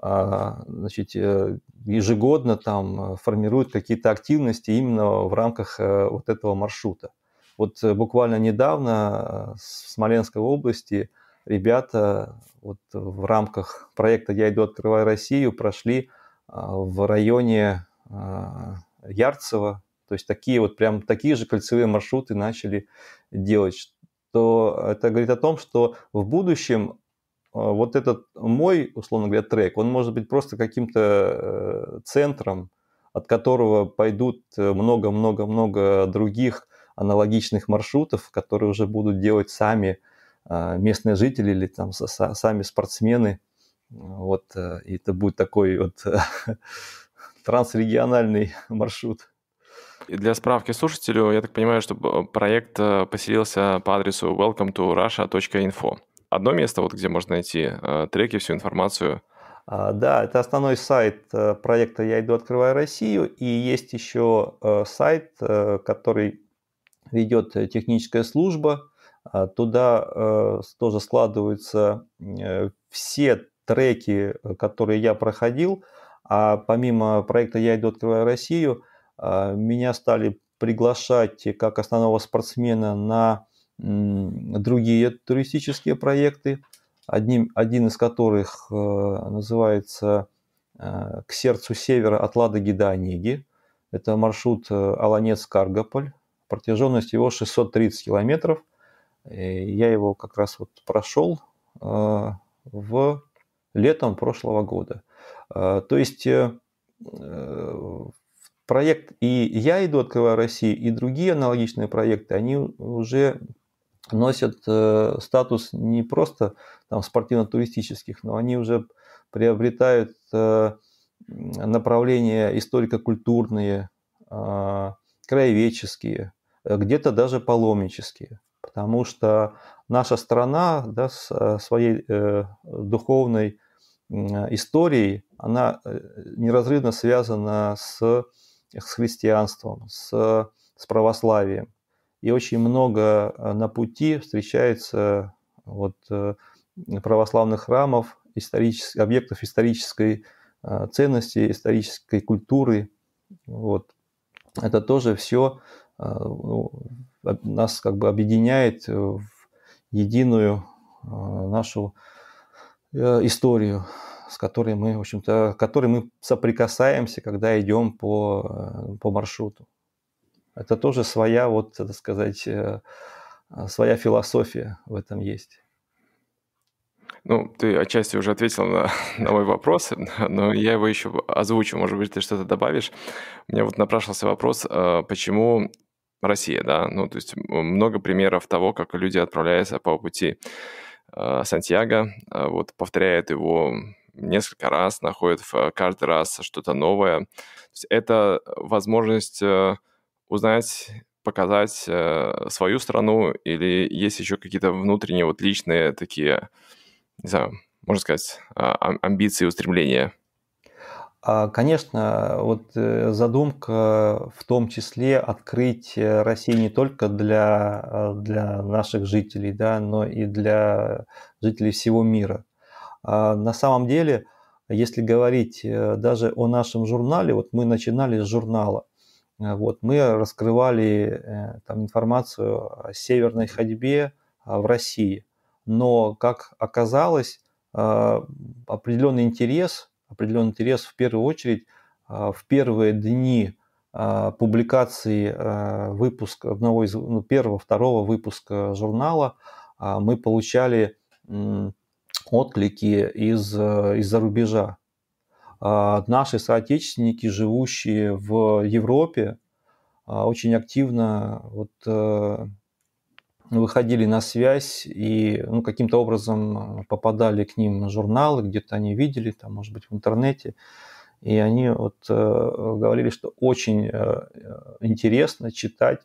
а, значит, э, ежегодно там формируют какие-то активности именно в рамках э, вот этого маршрута. Вот буквально недавно в Смоленской области ребята вот в рамках проекта «Я иду, открываю Россию» прошли а, в районе а, Ярцево. То есть такие вот прям такие же кольцевые маршруты начали делать то это говорит о том, что в будущем э, вот этот мой, условно говоря, трек, он может быть просто каким-то э, центром, от которого пойдут э, много-много-много других аналогичных маршрутов, которые уже будут делать сами местные жители или там сами спортсмены. Вот, и это будет такой вот (laughs) трансрегиональный маршрут. Для справки слушателю, я так понимаю, что э, проект э, поселился по адресу welcome to russia.info. Одно место, вот, где можно найти э, треки, всю информацию. А, да, это основной сайт проекта «Я иду, открываю Россию». И есть еще сайт, который ведет техническая служба. А, туда тоже складываются все треки, которые я проходил. А помимо проекта «Я иду, открываю Россию», а, меня стали приглашать как основного спортсмена на другие туристические проекты, одним, один из которых э, называется э, «К сердцу севера от Ладоги до Онеги». Это маршрут Аланец-Каргополь, э, протяженность его 630 километров. Я его как раз вот прошел в летом прошлого года. То есть проект «И я иду, открываю Россию» и другие аналогичные проекты, они уже носят э, статус не просто там, спортивно-туристических, но они уже приобретают э, направления историко-культурные, э, краеведческие, где-то даже паломнические. Потому что наша страна да, с своей духовной историей, она неразрывно связана с с христианством, с, с православием. И очень много э, на пути встречается вот, э, православных храмов, историчес... объектов исторической э, ценности, исторической культуры. Вот. Это тоже все ну, нас как бы объединяет в единую нашу историю с которой мы, в общем-то, которой мы соприкасаемся, когда идем по, э, по маршруту. Это тоже своя, вот, так сказать, э, своя философия в этом есть. Ну, ты отчасти уже ответил на, (laughs) на мой вопрос, (laughs) но я его еще озвучу. Может быть, ты что-то добавишь. У меня вот напрашивался вопрос, э, почему Россия, да? Ну, то есть много примеров того, как люди отправляются по пути Сантьяго, вот повторяют его несколько раз, находит э, каждый раз что-то новое. это э, возможность э, узнать показать свою страну, или есть еще какие-то внутренние вот личные такие, не знаю, можно сказать, э, амбиции, устремления? А, конечно, вот задумка в том числе открыть Россию не только для, для наших жителей, да, но и для жителей всего мира. А на самом деле, если говорить э, даже о нашем журнале, вот мы начинали с журнала. Э, вот, мы раскрывали э, там, информацию о северной ходьбе а, в России. Но, как оказалось, а, определенный интерес, определенный интерес в первую очередь в первые дни публикации выпуска одного из ну, первого, второго выпуска журнала мы получали отклики из, э, из-за рубежа. А, наши соотечественники, живущие в Европе, а, очень активно вот, э, выходили на связь и ну, каким-то образом э, попадали к ним на журналы, где-то они видели, там, может быть, в интернете. И они вот, говорили, что очень интересно читать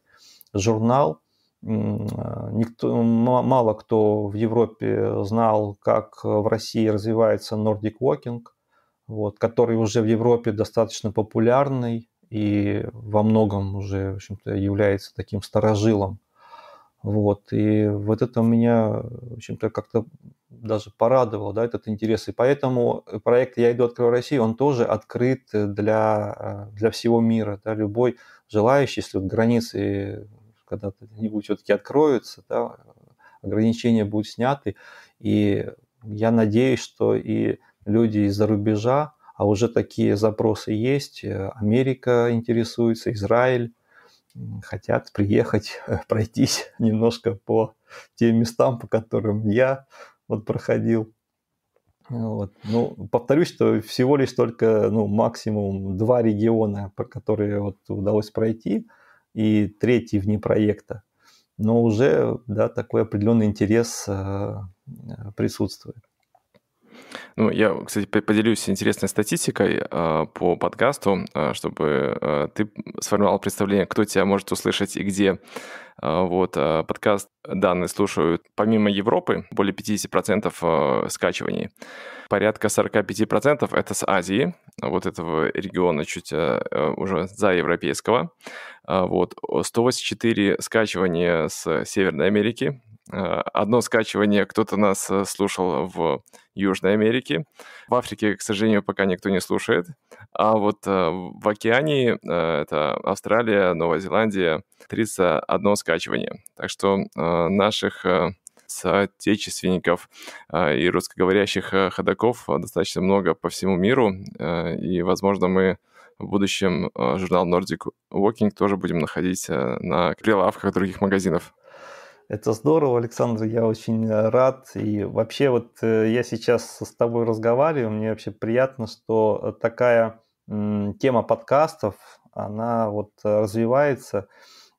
журнал, а, никто, мало кто в Европе знал, как э, в России развивается Nordic Walking, вот, который уже в Европе достаточно популярный и во многом уже в общем-то, является таким старожилом. Вот, и вот это меня, в общем-то, как-то даже порадовало, да, этот интерес. И поэтому э, проект «Я иду, открою Россию», он тоже открыт для, э, для всего мира. Да, любой желающий, если вот границы когда они будут все-таки откроются, да, ограничения будут сняты. И я надеюсь, что и люди из-за рубежа, а уже такие запросы есть, э, Америка интересуется, Израиль, хотят приехать, э, (laughs) пройтись немножко по тем местам, по которым я вот проходил. Вот. Ну, повторюсь, что всего лишь только ну, максимум два региона, по которые вот удалось пройти – и третий вне проекта. Но уже да, такой определенный интерес э, присутствует. Ну, я, кстати, поделюсь интересной статистикой э, по подкасту, э, чтобы э, ты сформировал представление, кто тебя может услышать и где. Вот, подкаст данные слушают помимо Европы более 50% скачиваний. Порядка 45% это с Азии, вот этого региона чуть уже за европейского. Вот, 184 скачивания с Северной Америки, Э, одно скачивание кто-то нас э, слушал в Южной Америке. В Африке, к сожалению, пока никто не слушает. А вот э, в океане, это Австралия, Новая Зеландия, 31 скачивание. Так что наших соотечественников и русскоговорящих ходаков достаточно много по всему миру. И, возможно, мы в будущем журнал Nordic Walking тоже будем находить на прилавках других магазинов. Это здорово, Александр, я очень э, рад. И вообще вот э, я сейчас с тобой разговариваю, мне вообще приятно, что э, такая тема подкастов, она вот развивается.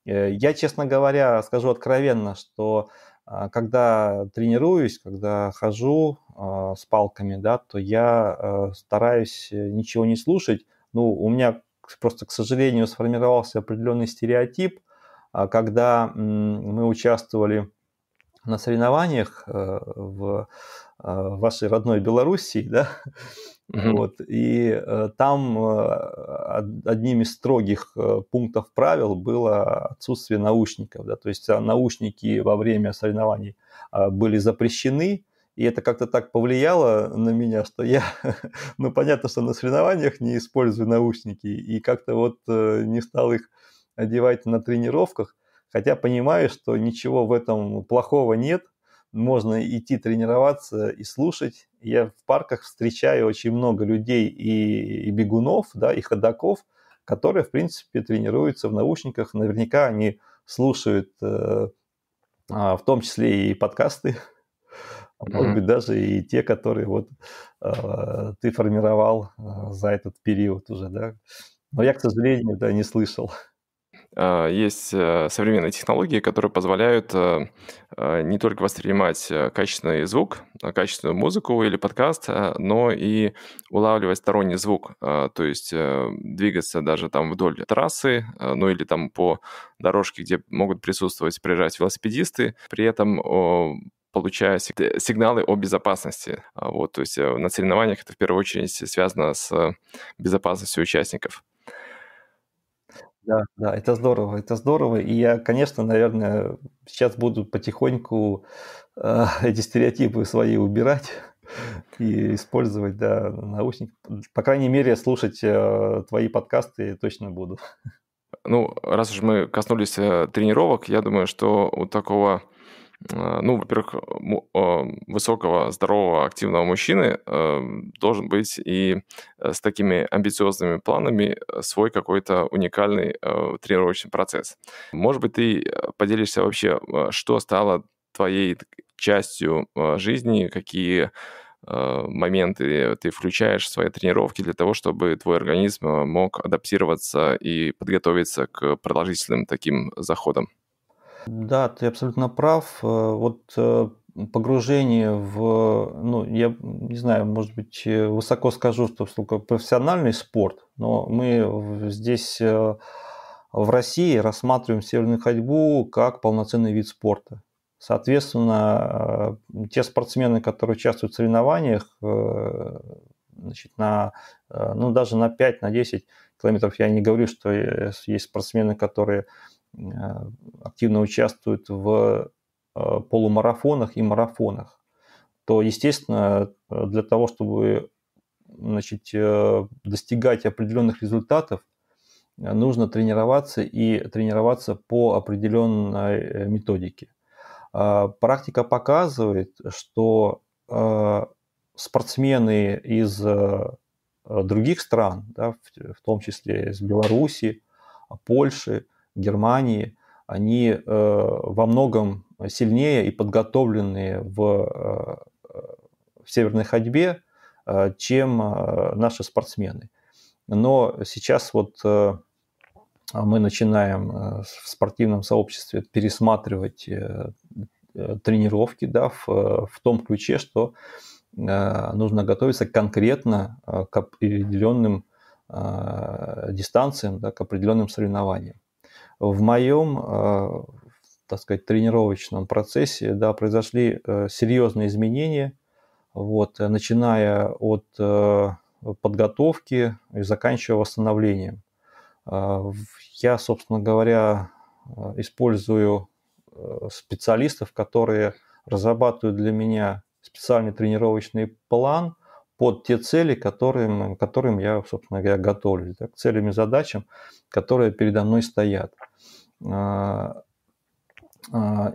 Я, честно говоря, скажу откровенно, что когда тренируюсь, когда хожу с палками, да, то я стараюсь ничего не слушать. Ну, у меня просто, к сожалению, сформировался определенный стереотип, а когда мы участвовали на соревнованиях э, э, в вашей родной Белоруссии, (laughs) да, mm вот, и э, там одним из строгих пунктов правил было отсутствие наушников, да, то есть а, наушники во время соревнований а, были запрещены, и это как-то так повлияло на меня, что я, (laughs) ну понятно, что на соревнованиях не использую наушники, и как-то вот не стал их одевать на тренировках, хотя понимаю, что ничего в этом плохого нет, можно идти тренироваться и слушать. Я в парках встречаю очень много людей и, и бегунов, да, и ходаков, которые, в принципе, тренируются в наушниках. Наверняка они слушают, э, а, в том числе и подкасты, а может mm-hmm. быть даже и те, которые вот э, ты формировал э, за этот период уже, да. Но я, к сожалению, да, не слышал. Э, есть э, современные технологии, которые позволяют э, не только воспринимать качественный звук, качественную музыку или подкаст, но и улавливать сторонний звук, то есть двигаться даже там вдоль трассы, ну или там по дорожке, где могут присутствовать, приезжать велосипедисты, при этом получая сигналы о безопасности. А вот, то есть на соревнованиях это в первую очередь связано с безопасностью участников. Да, да, это здорово, это здорово. И я, конечно, наверное, сейчас буду потихоньку э, (laughs) эти стереотипы свои убирать (laughs) и использовать, да, наушник. По крайней мере, слушать э, твои подкасты точно буду. Ну, раз уж мы коснулись э, тренировок, я думаю, что у такого Э, ну, во-первых, э, высокого, здорового, активного мужчины э, должен быть и с такими амбициозными планами свой какой-то уникальный тренировочный процесс. Может быть, ты поделишься вообще, что стало твоей частью жизни, какие моменты ты включаешь в свои тренировки для того, чтобы твой организм мог адаптироваться и подготовиться к продолжительным таким заходам? Да, ты абсолютно прав. Э, вот э, погружение в, ну, я не знаю, может быть, э, высоко скажу, что профессиональный спорт, но мы здесь в России рассматриваем северную ходьбу как полноценный вид спорта. Соответственно, те спортсмены, которые участвуют в соревнованиях, значит, на, ну, даже на 5, на 10 километров, я не говорю, что есть спортсмены, которые активно участвуют в э, полумарафонах и марафонах, то, естественно, э, для того, чтобы значит, э, достигать определенных результатов, нужно тренироваться и тренироваться по определенной методике. А, практика показывает, что спортсмены из других стран, да, в том числе из Беларуси, Польши, Германии, они э, во многом сильнее и подготовленные в, э, в северной ходьбе, э, чем наши спортсмены. Но сейчас вот мы начинаем в спортивном сообществе пересматривать тренировки да, в, в том ключе, что нужно готовиться конкретно к определенным дистанциям, да, к определенным соревнованиям в моем, э, так сказать, тренировочном процессе да, произошли э, серьезные изменения, вот, э, начиная от подготовки и заканчивая восстановлением. Я, собственно говоря, использую специалистов, которые разрабатывают для меня специальный тренировочный план под те цели, которым, которым я, собственно говоря, готовлюсь, да, к целям и задачам, которые передо мной стоят. А,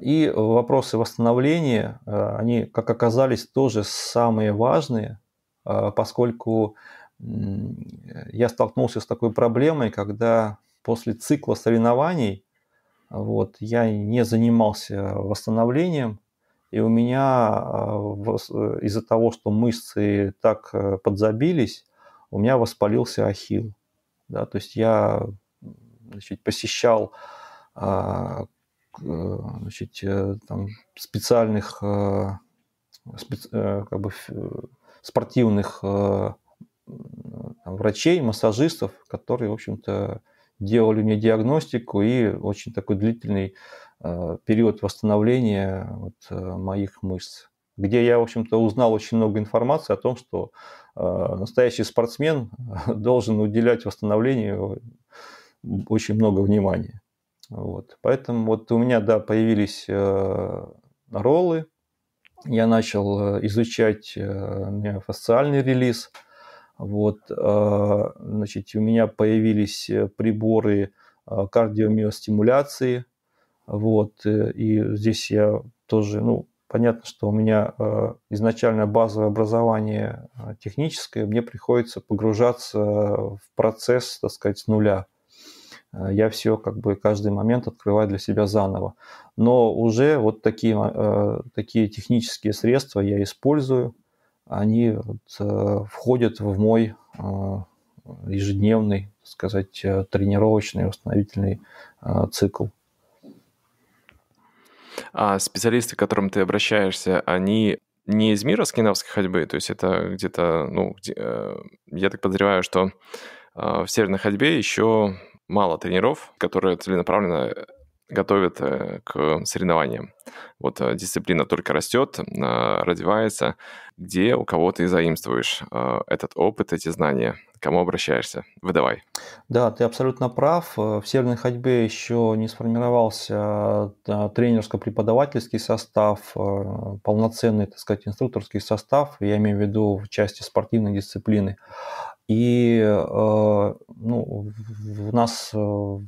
и вопросы восстановления, а, они, как оказались, тоже самые важные, а, поскольку я столкнулся с такой проблемой, когда после цикла соревнований вот, я не занимался восстановлением, и у меня из-за того, что мышцы так э, подзабились, у меня воспалился ахилл. Да, то есть я значит, посещал а, э, значит, э, там, специальных э, специ, как бы, спортивных там, врачей, массажистов, которые, в общем-то, делали мне диагностику и очень такой длительный период восстановления вот, моих мышц где я, в общем-то, узнал очень много информации о том, что настоящий спортсмен (laughs) должен уделять восстановлению очень много внимания. Вот. Поэтому вот у меня, да, появились э, роллы, я начал э, изучать э, фасциальный релиз, вот, значит, у меня появились приборы кардиомиостимуляции, вот, и здесь я тоже, ну, понятно, что у меня изначально базовое образование техническое, мне приходится погружаться в процесс, так сказать, с нуля – Э, я все как бы каждый момент открываю для себя заново. Но уже вот такие, э, такие технические средства я использую, они вот э, входят в мой ежедневный, так сказать, тренировочный, восстановительный цикл. А специалисты, к которым ты обращаешься, они не из мира скандинавской ходьбы, то есть это где-то, ну, где, я так подозреваю, что в северной ходьбе еще мало тренеров, которые целенаправленно э, готовят э, к э, соревнованиям. Вот дисциплина только растет, развивается. Где у кого ты заимствуешь этот опыт, эти знания? Кому обращаешься? Выдавай. Да, ты абсолютно прав. В северной ходьбе еще не сформировался тренерско-преподавательский состав, полноценный, так сказать, инструкторский состав, я имею в виду в части спортивной дисциплины. И э, ну, у нас э, в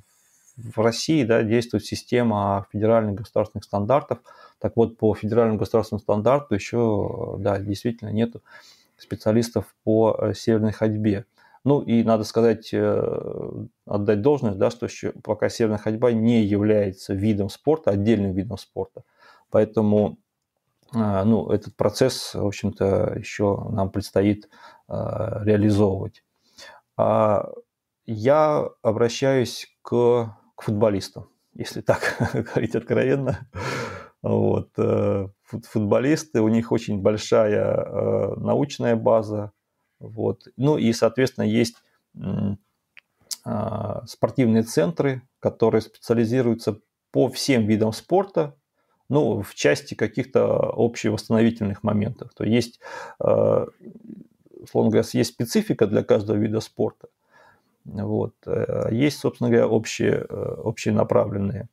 России да, действует система федеральных государственных стандартов. Так вот, по федеральному государственному стандарту еще да, действительно нет специалистов по э, северной ходьбе. Ну и надо сказать, отдать должность, да, что еще пока северная ходьба не является видом спорта, отдельным видом спорта. Поэтому а, ну, этот процесс, в общем-то, еще нам предстоит а, реализовывать. А, я обращаюсь к, к футболистам, если так (laughs) говорить откровенно. Вот. Э, футболисты, у них очень большая э, научная база. Вот. Ну и, соответственно, есть спортивные центры, которые специализируются по всем видам спорта, ну, в части каких-то общевосстановительных моментов. То есть, э, условно говоря, есть специфика для каждого вида спорта. Вот. Э, есть, собственно говоря, общие, э, общие направленные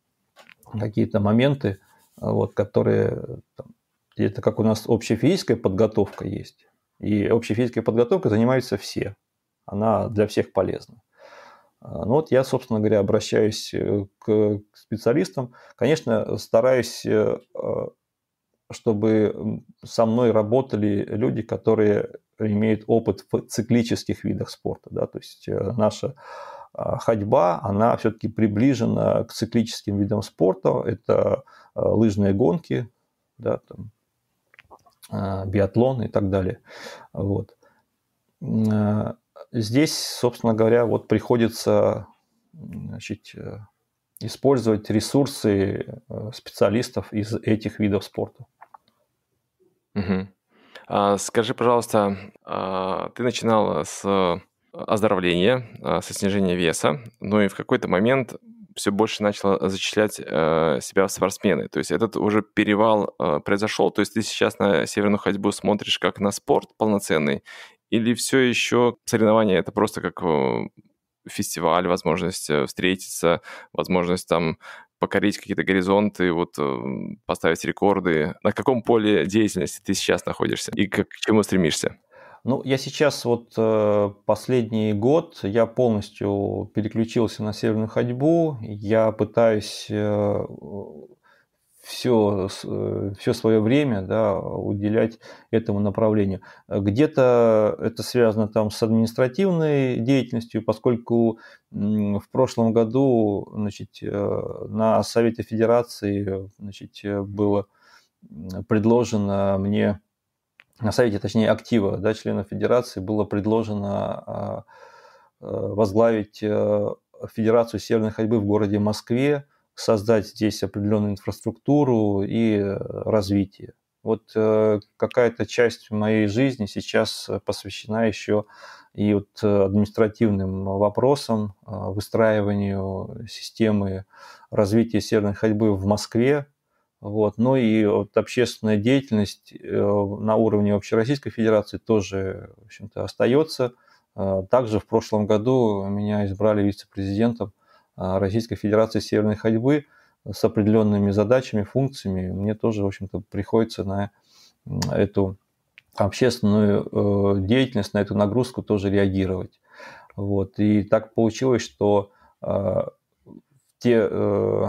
какие-то моменты, вот, которые там, это как у нас общая физическая подготовка есть. И общая физическая подготовка занимаются все. Она для всех полезна. А, ну вот я, собственно говоря, обращаюсь э, к специалистам. Конечно, стараюсь, э, а, чтобы со мной работали люди, которые имеют опыт в циклических видах спорта. Да? То есть э, наша а, ходьба, она все-таки приближена к циклическим видам спорта. Это лыжные гонки, да, там, биатлон и так далее. Вот здесь, собственно говоря, вот приходится значит, э, использовать ресурсы э, специалистов из этих видов спорта. Угу. А, скажи, пожалуйста, а, ты начинал с оздоровления, а, со снижения веса, но ну и в какой-то момент все больше начала зачислять э, себя в спортсмены. То есть этот уже перевал произошел. То есть ты сейчас на северную ходьбу смотришь как на спорт полноценный или все еще соревнования — это просто как э, фестиваль, возможность э, встретиться, возможность там покорить какие-то горизонты, вот э, поставить рекорды. На каком поле деятельности ты сейчас находишься и к чему стремишься? Ну, я сейчас вот последний год я полностью переключился на северную ходьбу. Я пытаюсь все, э, все свое время да, уделять этому направлению. Где-то это связано там с административной деятельностью, поскольку в прошлом году значит, э, на Совете Федерации значит, э, было предложено мне, на Совете, точнее, актива да, членов Федерации было предложено а, а, возглавить Федерацию северной ходьбы в городе Москве – создать здесь определенную инфраструктуру и э, развитие. Вот э, какая-то часть моей жизни сейчас посвящена еще и вот э, административным вопросам, выстраиванию системы развития северной ходьбы в Москве, вот. Ну и вот общественная деятельность на уровне Общероссийской Федерации тоже в общем-то, остается. Также в прошлом году меня избрали вице-президентом а, Российской Федерации Северной Ходьбы с определенными задачами, функциями. Мне тоже, в общем-то, приходится на эту общественную э, деятельность, на эту нагрузку тоже реагировать. Вот. И так получилось, что э, те, э,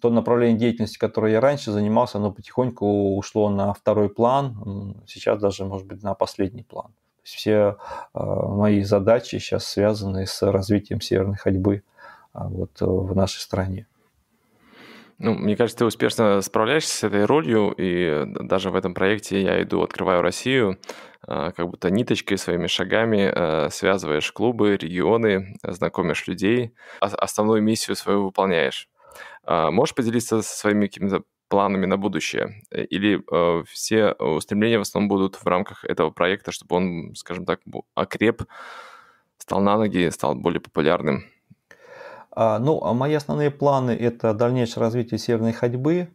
то направление деятельности, которое я раньше занимался, оно потихоньку ушло на второй план, сейчас даже, может быть, на последний план. все мои задачи сейчас связаны с развитием северной ходьбы – а вот, э, в нашей стране. Ну, мне кажется, ты успешно справляешься с этой ролью, и даже в этом проекте я иду, открываю Россию, а, как будто ниточкой своими шагами э, связываешь клубы, регионы, знакомишь людей, основную миссию свою выполняешь. А, можешь поделиться со своими какими-то планами на будущее? Э, или все устремления в основном будут в рамках этого проекта, чтобы он, скажем так, окреп, стал на ноги, стал более популярным? А, ну, а мои основные планы – это дальнейшее развитие северной ходьбы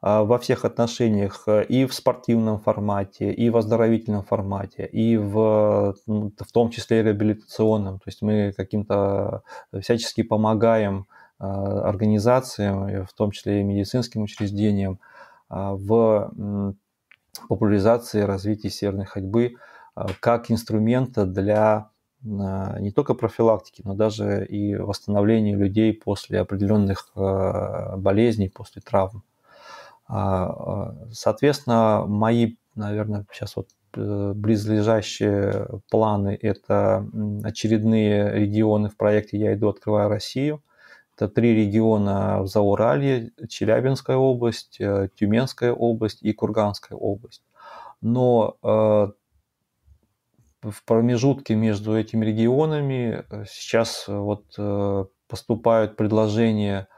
а, во всех отношениях, э, и в спортивном формате, и в оздоровительном формате, и в, ну, в том числе и реабилитационном. То есть мы каким-то э, всячески помогаем э, организациям, в том числе и медицинским учреждениям, в популяризации развития северной ходьбы как инструмента для не только профилактики, но даже и восстановлению людей после определенных э, болезней, после травм. А, э, соответственно, мои, наверное, сейчас вот э, близлежащие планы – это очередные регионы в проекте «Я иду, открываю Россию». Это три региона в Зауралье, Челябинская область, Тюменская область и Курганская область. Но в промежутке между этими регионами э, сейчас э, вот э, поступают предложения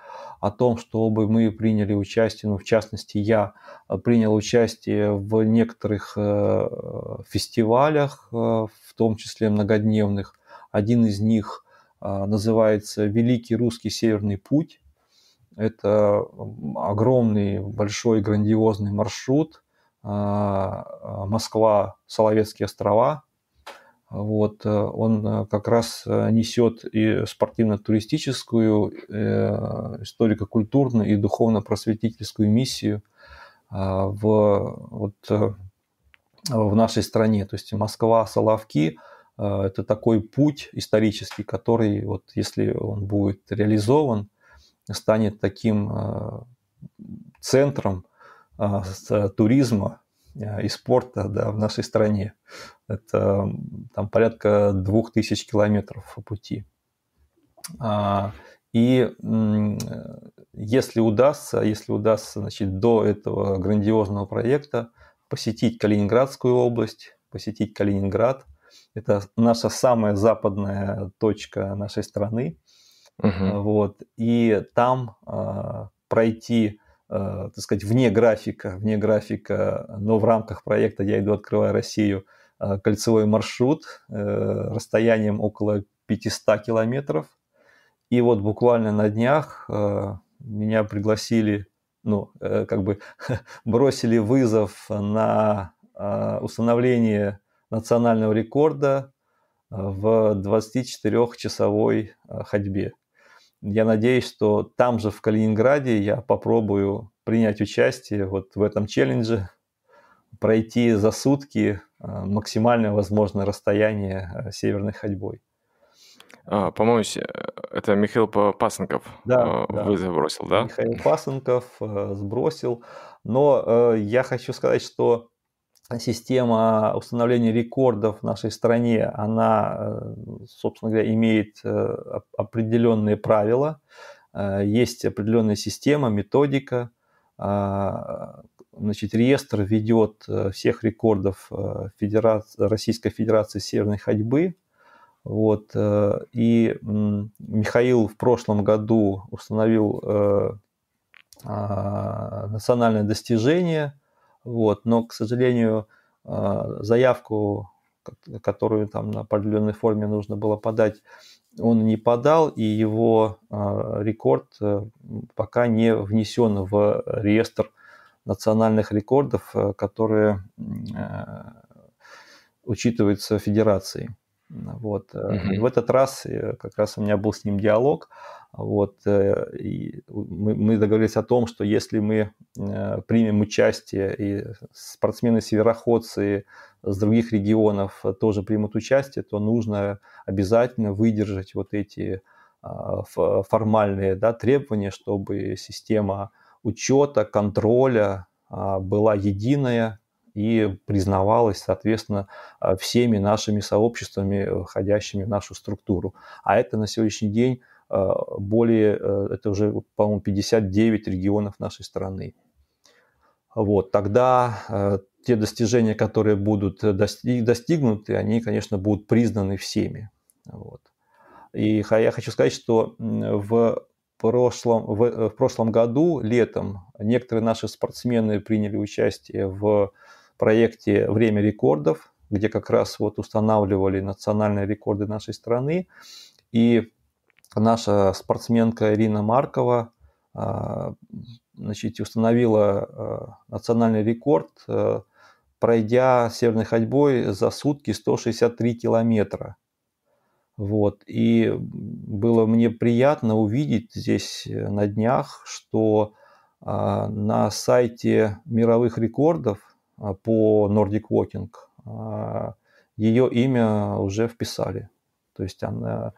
о том, чтобы мы приняли участие, ну, в частности, я принял участие в некоторых фестивалях, в том числе многодневных. Один из них называется «Великий русский северный путь». Это огромный, большой, грандиозный маршрут Москва, Соловецкие острова – вот, э, он э, как раз э, несет и спортивно-туристическую, историко-культурную и духовно-просветительскую миссию а, в, вот, в нашей стране. То есть Москва, Соловки – это такой путь исторический, который, вот, если он будет реализован, станет таким центром туризма Э, и спорта да, в нашей стране. Это там, порядка 2000 километров пути. А, и э, если удастся, если удастся значит, до этого грандиозного проекта посетить Калининградскую область, посетить Калининград, это наша самая западная точка нашей страны, угу. вот, и там э, пройти Э, так сказать, вне графика, вне графика, но в рамках проекта «Я иду, открывая Россию» э, кольцевой маршрут э, расстоянием около 500 километров. И вот буквально на днях меня пригласили, ну, как бы (laughs) бросили вызов на установление национального рекорда в 24-часовой ходьбе. Я надеюсь, что там же, в Калининграде, я попробую принять участие вот в этом челлендже, пройти за сутки а, максимальное возможное расстояние а, северной ходьбой. А, по-моему, э, это Михаил Пасынков да, а, вы да. забросил, да? Михаил Пасынков э, сбросил. Но э, я хочу сказать, что система установления рекордов в нашей стране, она, э, собственно говоря, имеет э, определенные правила, э, есть определенная система, методика, значит, реестр ведет всех рекордов Федерации, Российской Федерации Северной Ходьбы. Вот. И Михаил в прошлом году установил а, национальное достижение – вот. Но, к сожалению, а, заявку, которую там на определенной форме нужно было подать, он не подал, и его а, рекорд э, пока не внесен в реестр национальных рекордов, э, которые э, учитываются федерацией. Вот. Угу. В этот раз как раз у меня был с ним диалог. Вот, э, и мы, мы договорились о том, что если мы э, примем участие, и спортсмены-североходцы с других регионов тоже примут участие, то нужно обязательно выдержать вот эти а, формальные да, требования, чтобы система учета, контроля а, была единая и признавалась, соответственно, а, всеми нашими сообществами, входящими в нашу структуру. А это на сегодняшний день Э, более, э, это уже, по-моему, 59 регионов нашей страны. Вот, тогда э, те достижения, которые будут достигнуты, они, конечно, будут признаны всеми. Вот. И я хочу сказать, что в прошлом, в, в прошлом году, летом, некоторые наши спортсмены приняли участие в проекте «Время рекордов», где как раз вот устанавливали национальные рекорды нашей страны. И наша спортсменка Ирина Маркова а, значит, установила а, национальный рекорд, а, пройдя северной ходьбой за сутки 163 километра. Вот. И было мне приятно увидеть здесь э, на днях, что на сайте мировых рекордов по Nordic Walking ее имя уже вписали. То есть она,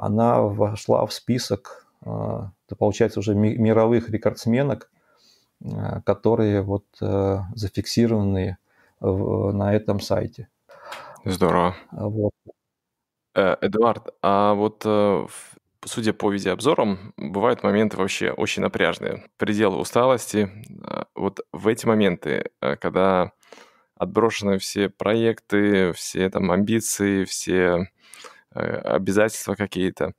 она вошла в список, это а, получается уже мировых рекордсменок, а, которые вот э, зафиксированы на этом сайте. Здорово. А, вот. Э, Эдуард, а вот э, судя по видеообзорам, бывают моменты вообще очень напряжные. предел усталости. Вот в эти моменты, когда отброшены все проекты, все там амбиции, все Э, обязательства какие-то.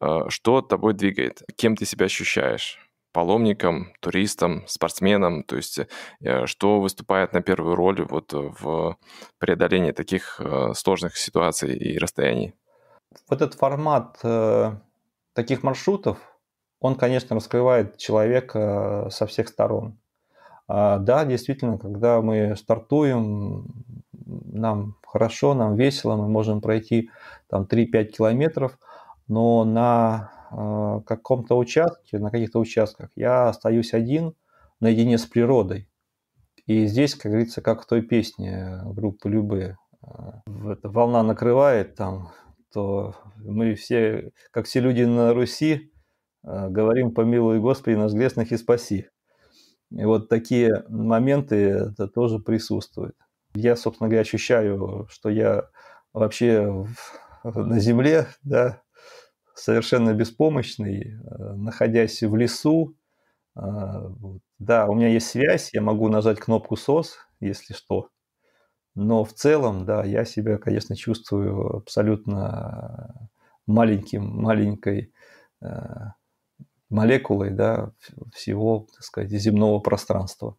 Э, что тобой двигает? Кем ты себя ощущаешь? паломником, туристом, спортсменом, то есть э, что выступает на первую роль вот в преодолении таких сложных ситуаций и расстояний? Вот этот формат таких маршрутов, он, конечно, раскрывает человека со всех сторон. А, да, действительно, когда мы стартуем, нам хорошо, нам весело, мы можем пройти там 3-5 километров, но на э, каком-то участке, на каких-то участках я остаюсь один наедине с природой. И здесь, как говорится, как в той песне группы Любые, э, волна накрывает там, то мы все, как все люди на Руси, э, говорим «Помилуй Господи, нас грешных и спаси». И вот такие моменты это тоже присутствуют. Я, собственно говоря, ощущаю, что я вообще в Э, на земле, да, совершенно беспомощный, э, находясь в лесу. Э, да, у меня есть связь, я могу нажать кнопку SOS, если что. Но в целом, да, я себя, конечно, чувствую абсолютно маленьким, маленькой молекулой да, всего, так сказать, земного пространства.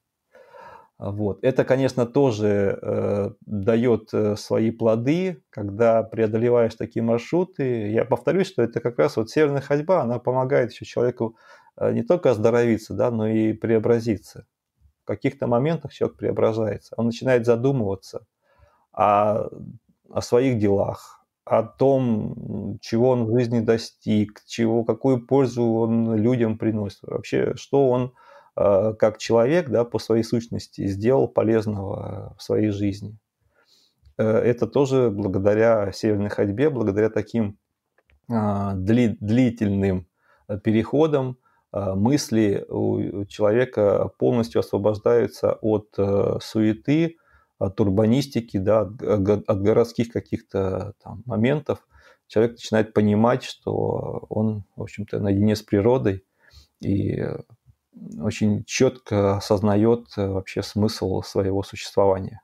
Вот. Это, конечно, тоже э, дает э, свои плоды, когда преодолеваешь такие маршруты. Я повторюсь, что это как раз вот северная ходьба, она помогает еще человеку э, не только оздоровиться, да, но и преобразиться. В каких-то моментах человек преображается, он начинает задумываться о, о своих делах, о том, чего он в жизни достиг, чего, какую пользу он людям приносит, вообще, что он Э, как человек да, по своей сущности сделал полезного в своей жизни. Э, это тоже благодаря северной ходьбе, благодаря таким а, длительным переходам а, мысли у человека полностью освобождаются от э, суеты, от урбанистики, да, от городских каких-то моментов. Человек начинает понимать, что он, в общем-то, наедине с природой, и очень четко осознает э, вообще смысл своего существования.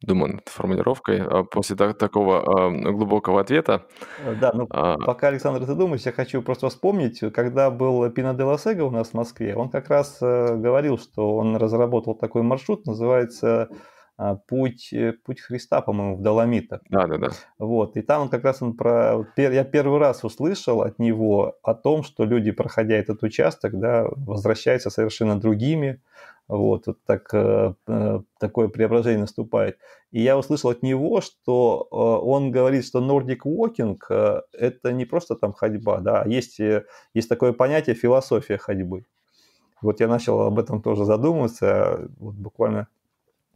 Думаю, над формулировкой а после так, такого э, глубокого ответа. Э, да, ну а... пока, Александр, ты думаешь, я хочу просто вспомнить, когда был Пино де Лосега у нас в Москве, он как раз э, говорил, что он разработал такой маршрут, называется а, путь, э, путь Христа, по-моему, в Доломитах. Да, да, да. Вот, и там он как раз он про... Я первый раз услышал от него о том, что люди, проходя этот участок, да, возвращаются совершенно другими, вот, вот так, э, э, такое преображение наступает. И я услышал от него, что он говорит, что Nordic Walking – это не просто там ходьба, да, а есть, есть такое понятие философия ходьбы. Вот я начал об этом тоже задумываться, а, вот буквально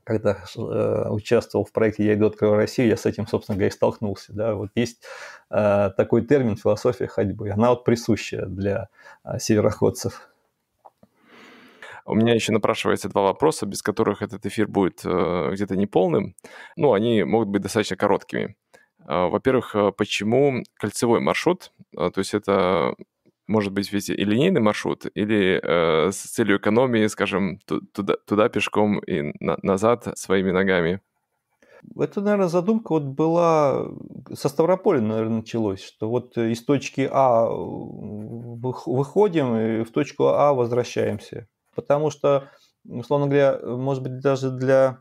когда э, участвовал в проекте «Я иду, открываю Россию», я с этим, собственно говоря, и столкнулся. Да? Вот есть э, такой термин «философия ходьбы». Она вот присуща для э, североходцев. У меня еще напрашивается два вопроса, без которых этот эфир будет э, где-то неполным. Ну, они могут быть достаточно короткими. Э, во-первых, э, почему кольцевой маршрут? Э, то есть это может быть ведь и линейный маршрут, или э, с целью экономии, скажем, туда, туда пешком и на назад своими ногами? Это, наверное, задумка вот была со Ставрополя, наверное, началось, что вот из точки А выходим и в точку А возвращаемся. Потому что, условно говоря, может быть, даже для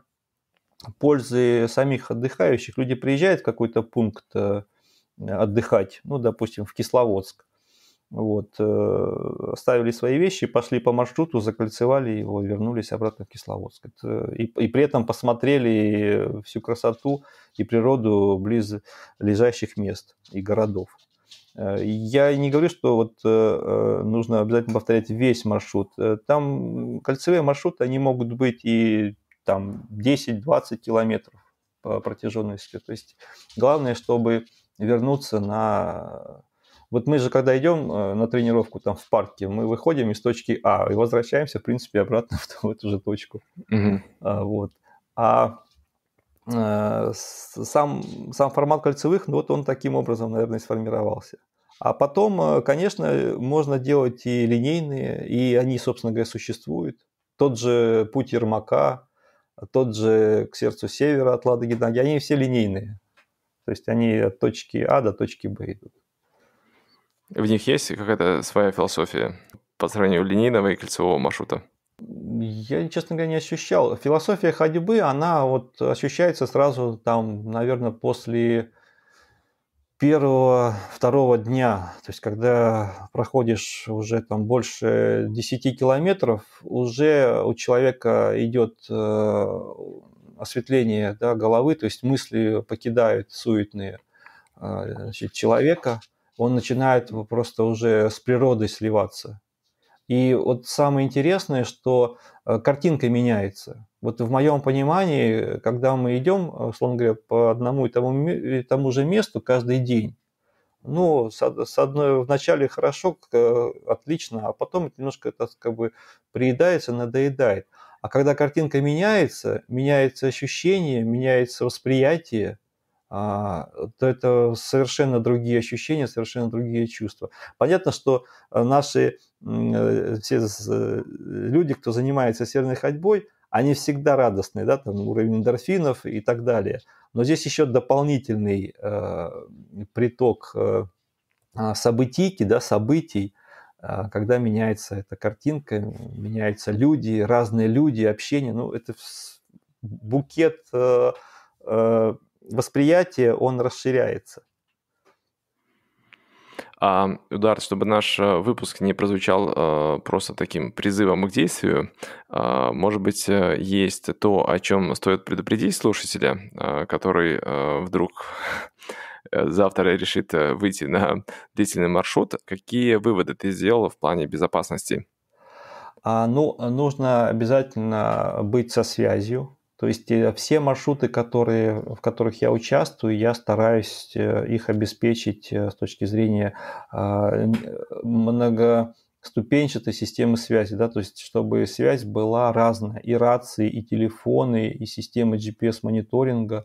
пользы самих отдыхающих люди приезжают в какой-то пункт э, отдыхать, ну, допустим, в Кисловодск, вот, э, оставили свои вещи, пошли по маршруту, закольцевали его вернулись обратно в Кисловодск. Э, и, и при этом посмотрели всю красоту и природу близ лежащих мест и городов. Э, я не говорю, что вот нужно обязательно повторять весь маршрут. Там кольцевые маршруты, они могут быть и там 10-20 километров по протяженности. То есть главное, чтобы вернуться на вот мы же, когда идем э, на тренировку там в парке, мы выходим из точки А и возвращаемся, в принципе, обратно (laughs) в, ту, в эту же точку. Mm-hmm. А, вот. А э, сам, сам формат кольцевых, ну вот он таким образом, наверное, сформировался. А потом, э, конечно, можно делать и линейные, и они, собственно говоря, существуют. Тот же путь Ермака, тот же к сердцу севера от лады до они все линейные. То есть они от точки А до точки Б идут. В них есть какая-то своя философия по сравнению линейного и кольцевого маршрута? Я, честно говоря, не ощущал. Философия ходьбы, она вот ощущается сразу там, наверное, после первого, второго дня. То есть, когда проходишь уже там больше 10 километров, уже у человека идет э, осветление да, головы, то есть мысли покидают суетные э, значит, человека – он начинает просто уже с природой сливаться. И вот самое интересное, что э, картинка меняется. Вот в моем понимании, когда мы идем, условно говоря, по одному и тому, и тому же месту каждый день, ну, с одной вначале хорошо, отлично, а потом немножко это как бы приедается, надоедает. А когда картинка меняется, меняется ощущение, меняется восприятие – а, то это совершенно другие ощущения, совершенно другие чувства. Понятно, что э, наши э, все э, люди, кто занимается северной ходьбой, они всегда радостные, да, там уровень эндорфинов и так далее. Но здесь еще дополнительный э, приток э, а, событийки, да, событий, э, когда меняется эта картинка, меняются люди, разные люди, общение. Ну, это букет э, э, восприятие, он расширяется. А, Эдуард, чтобы наш э, выпуск не прозвучал а, просто таким призывом к действию, а, может быть, есть то, о чем стоит предупредить слушателя, а, который а, вдруг завтра решит выйти на длительный маршрут. Какие выводы ты сделал в плане безопасности? А, ну, нужно обязательно быть со связью, то есть э, все маршруты, которые, в которых я участвую, я стараюсь э, их обеспечить э, с точки зрения а, много ступенчатой системы связи, да, то есть чтобы связь была разная, и рации, и телефоны, и системы GPS-мониторинга,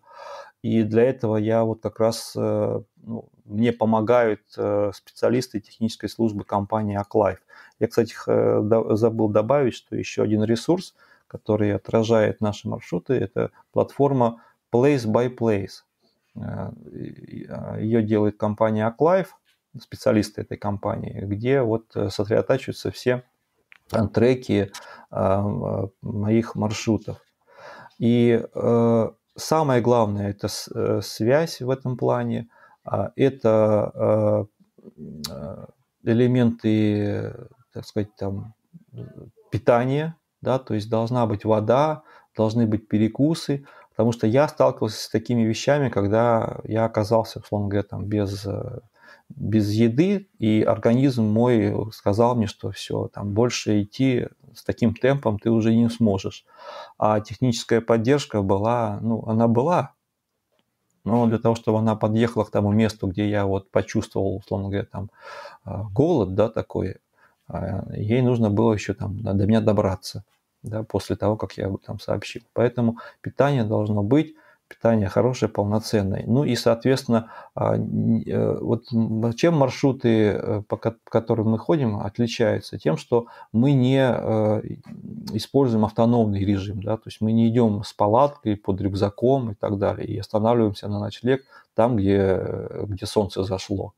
и для этого я вот как раз, ну, мне помогают специалисты технической службы компании Аклайф. Я, кстати, забыл добавить, что еще один ресурс – который отражает наши маршруты. Это платформа Place by Place. Э, а, Ее делает компания AcLife, специалисты этой компании, где вот э, сосредотачиваются все э, треки моих маршрутов. И самое главное – это связь в этом плане, а это элементы, так сказать, там, питания, да, то есть должна быть вода, должны быть перекусы, потому что я сталкивался с такими вещами, когда я оказался, условно говоря, там без э, без еды, и организм мой сказал мне, что все, там больше идти с таким темпом ты уже не сможешь. А техническая поддержка была, ну, она была, но для того, чтобы она подъехала к тому месту, где я вот почувствовал, условно говоря, там э, голод, да, такой, э, ей нужно было еще там до меня добраться да, после того, как я там сообщил. Поэтому питание должно быть питание хорошее, полноценное. Ну и, соответственно, а, э, вот чем маршруты, э, по которым мы ходим, отличаются? Тем, что мы не э, используем автономный режим, да, то есть мы не идем с палаткой, под рюкзаком и так далее, и останавливаемся на ночлег там, где, где солнце зашло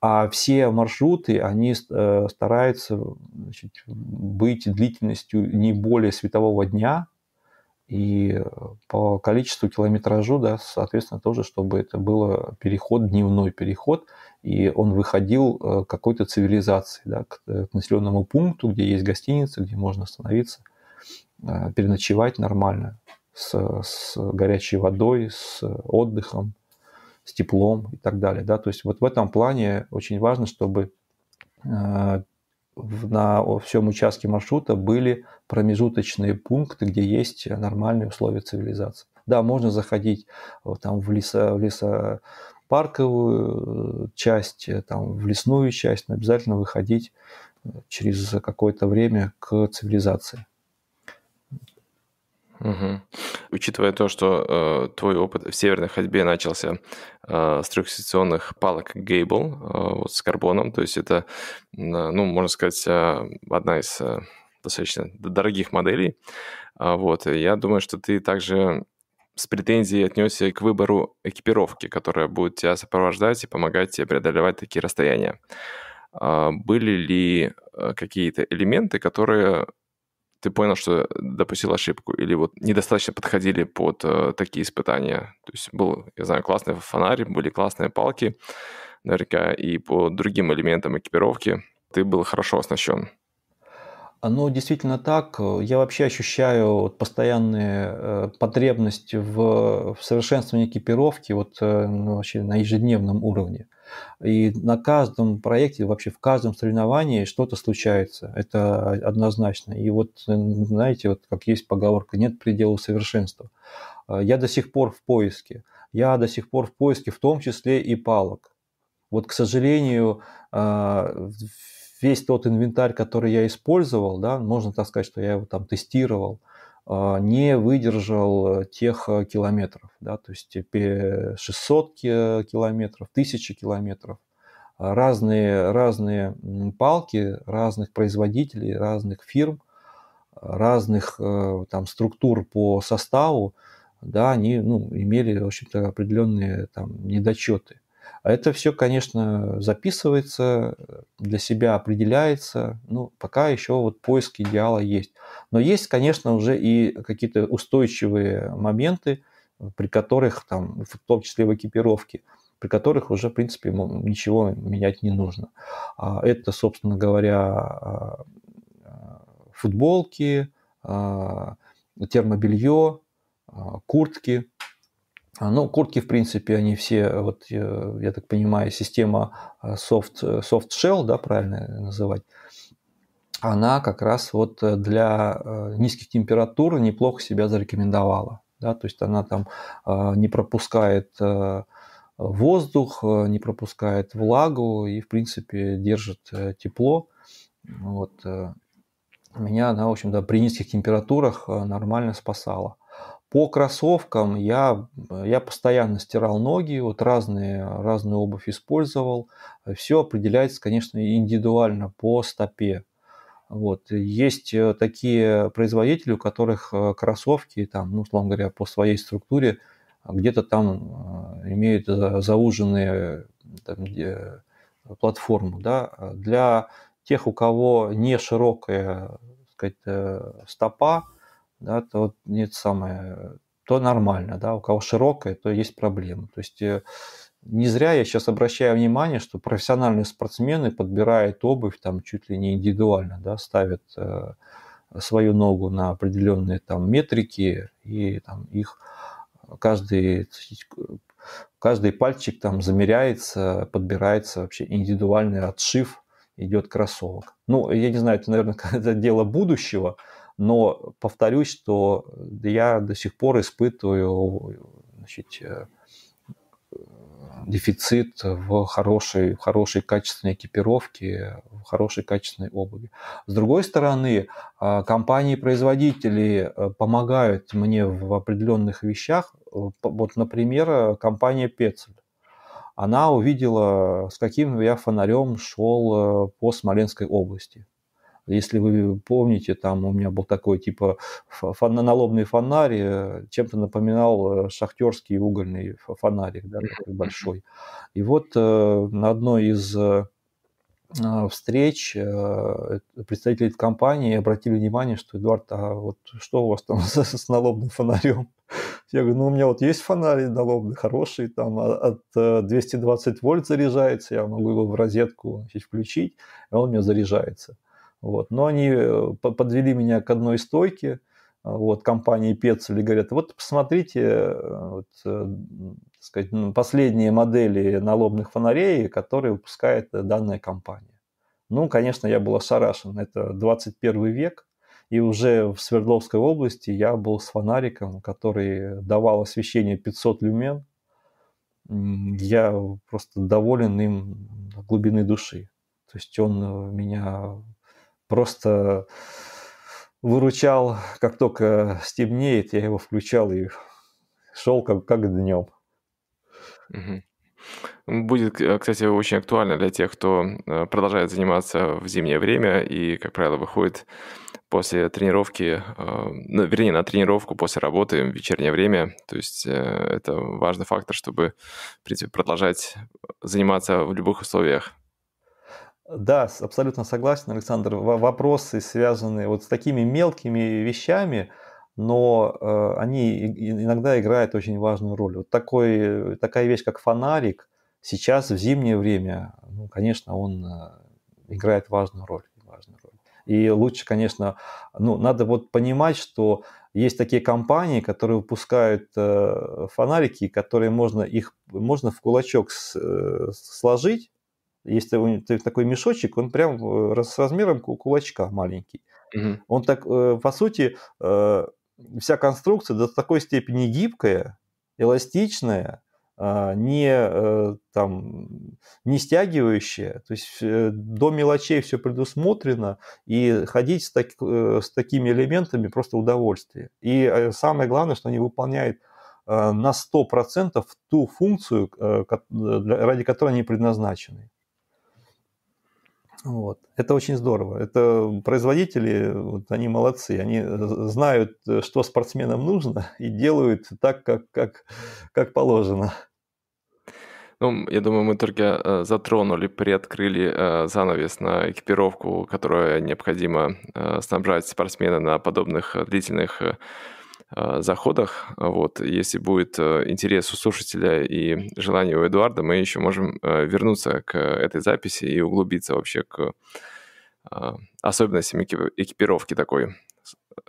а все маршруты, они э, стараются значит, быть длительностью не более светового дня, и э, по количеству километражу, да, соответственно, тоже, чтобы это было переход, дневной переход, и он выходил э, к какой-то цивилизации, да, к населенному пункту, где есть гостиница, где можно остановиться, переночевать нормально, с, с горячей водой, с отдыхом, с теплом и так далее. Да? То есть вот в этом плане очень важно, чтобы э, на всем участке маршрута были промежуточные пункты, где есть нормальные условия цивилизации. Да, можно заходить э, там, в, лесо, в лесопарковую э, часть, там, в лесную часть, но обязательно выходить через какое-то время к цивилизации. Угу. Учитывая то, что э, твой опыт в северной ходьбе начался э, с трехсекционных палок Гейбл э, вот с карбоном, то есть это, э, ну, можно сказать, э, одна из э, достаточно дорогих моделей. Э, вот, я думаю, что ты также с претензией отнесся к выбору экипировки, которая будет тебя сопровождать и помогать тебе преодолевать такие расстояния. А были ли э, какие-то элементы, которые ты понял, что э, допустил ошибку, или вот недостаточно подходили под э, такие испытания. То есть был, я знаю, классный фонарь, были классные палки, наверняка, и по другим элементам экипировки ты был хорошо оснащен. ну действительно так. Я вообще ощущаю постоянную э, потребность в, в совершенствовании экипировки вот, э, ну, вообще на ежедневном уровне. И на каждом проекте, вообще в каждом соревновании что-то случается. Это однозначно. И вот, э, знаете, вот как есть поговорка, нет предела совершенства. А, я до сих пор в поиске. Я до сих пор в поиске, в том числе и палок. Вот, к сожалению, а, весь тот инвентарь, который я использовал, да, можно так сказать, что я его там тестировал, а, не выдержал э, тех э, километров, да, то есть 600 э, километров, 1000 километров. А, разные, разные палки разных производителей, разных фирм, разных там, структур по составу, да, они ну, имели, в общем-то, определенные там, недочеты. А это все, конечно, записывается, для себя определяется. Ну, пока еще вот поиск идеала есть. Но есть, конечно, уже и какие-то устойчивые моменты, при которых, там, в том числе в экипировке, при которых уже, в принципе, ничего менять не нужно. А это, собственно говоря, а, футболки, термобелье, куртки, а, ну, куртки, в принципе, они все, э, вот, я так понимаю, система э, soft, э, soft shell, да, правильно называть, она как раз вот для низких температур неплохо себя зарекомендовала. Да, то есть она там не пропускает воздух, не пропускает влагу и, в принципе, держит тепло. Вот. Меня она, в общем, да, при низких температурах нормально спасала. По кроссовкам я, я постоянно стирал ноги, вот разные, разную обувь использовал. Все определяется, конечно, индивидуально по стопе. Вот. Есть э, такие производители, у которых э, кроссовки, там, ну, условно говоря, по своей структуре, где-то там э, имеют зауженные там, платформу. Да? Для тех, у кого не широкая сказать, стопа, да, то нет самое, то нормально, да, у кого широкое, то есть проблемы. То есть э, не зря я сейчас обращаю внимание, что профессиональные спортсмены подбирают обувь там чуть ли не индивидуально, да, ставят э, свою ногу на определенные там метрики и там их каждый каждый пальчик там замеряется, подбирается вообще индивидуальный отшив идет кроссовок. Ну, я не знаю, это, наверное, это (laughs) дело будущего, но повторюсь, что я до сих пор испытываю значит, э, дефицит в хорошей, в хорошей качественной экипировке, в хорошей качественной обуви. С другой стороны, а, компании-производители э, помогают мне в определенных вещах. Э, вот, например, компания Пецель. Она увидела, с каким я фонарем шел по Смоленской области. Если вы помните, там у меня был такой типа фон, налобный фонарь, э, чем-то напоминал э, шахтерский угольный фонарик, да, такой большой. И вот э, на одной из а, встреч представители компании обратили внимание, что Эдуард, а вот что у вас там (laughs) с, с налобным фонарем? Я говорю, ну у меня вот есть фонарь налобный, хороший, там от 220 вольт заряжается, я могу его в розетку значит, включить, и он у меня заряжается. Вот. Но они э, подвели меня к одной стойке а, вот, компании Пецель и говорят, вот посмотрите э, вот, э, сказать, последние модели налобных фонарей, которые выпускает данная компания. Ну, конечно, я был ошарашен. Это 21 век, и уже в Свердловской области я был с фонариком, который давал освещение 500 люмен. Я просто доволен им глубины души. То есть он меня просто выручал, как только стемнеет, я его включал и шел как, как днем. Будет, э, кстати, очень актуально для тех, кто э, продолжает заниматься в зимнее время и, как правило, выходит после тренировки, э, ну, вернее, на тренировку после работы в вечернее время. То есть это важный фактор, чтобы, в принципе, продолжать заниматься в любых условиях. Да, абсолютно согласен, Александр. Вопросы связаны вот с такими мелкими вещами, но э, они иногда играют очень важную роль. Вот такой, такая вещь, как фонарик, сейчас в зимнее время, ну, конечно, он э, играет важную роль. Важную роль. И лучше, конечно, ну, надо вот понимать, что есть такие компании, которые выпускают э, фонарики, которые можно их можно в кулачок с, э, сложить, есть такой мешочек, он прям э, с размером кулачка маленький. Угу. Он так, э, по сути, э, вся конструкция до такой степени гибкая, эластичная, а, не, там, не стягивающая. То есть до мелочей все предусмотрено, и ходить с, так, с такими элементами просто удовольствие. И самое главное, что они выполняют на 100% ту функцию, ради которой они предназначены. Вот. Это очень здорово. Это производители, вот они молодцы, они э, знают, э, что спортсменам нужно, и делают так, как, как, как положено. Ну, я думаю, мы только э, затронули, приоткрыли занавес на экипировку, которая необходимо снабжать спортсмена на подобных длительных Э, заходах. Вот, если будет э, интерес у слушателя и желание у Эдуарда, мы еще можем э, вернуться к этой записи и углубиться вообще к особенностям экипировки такой,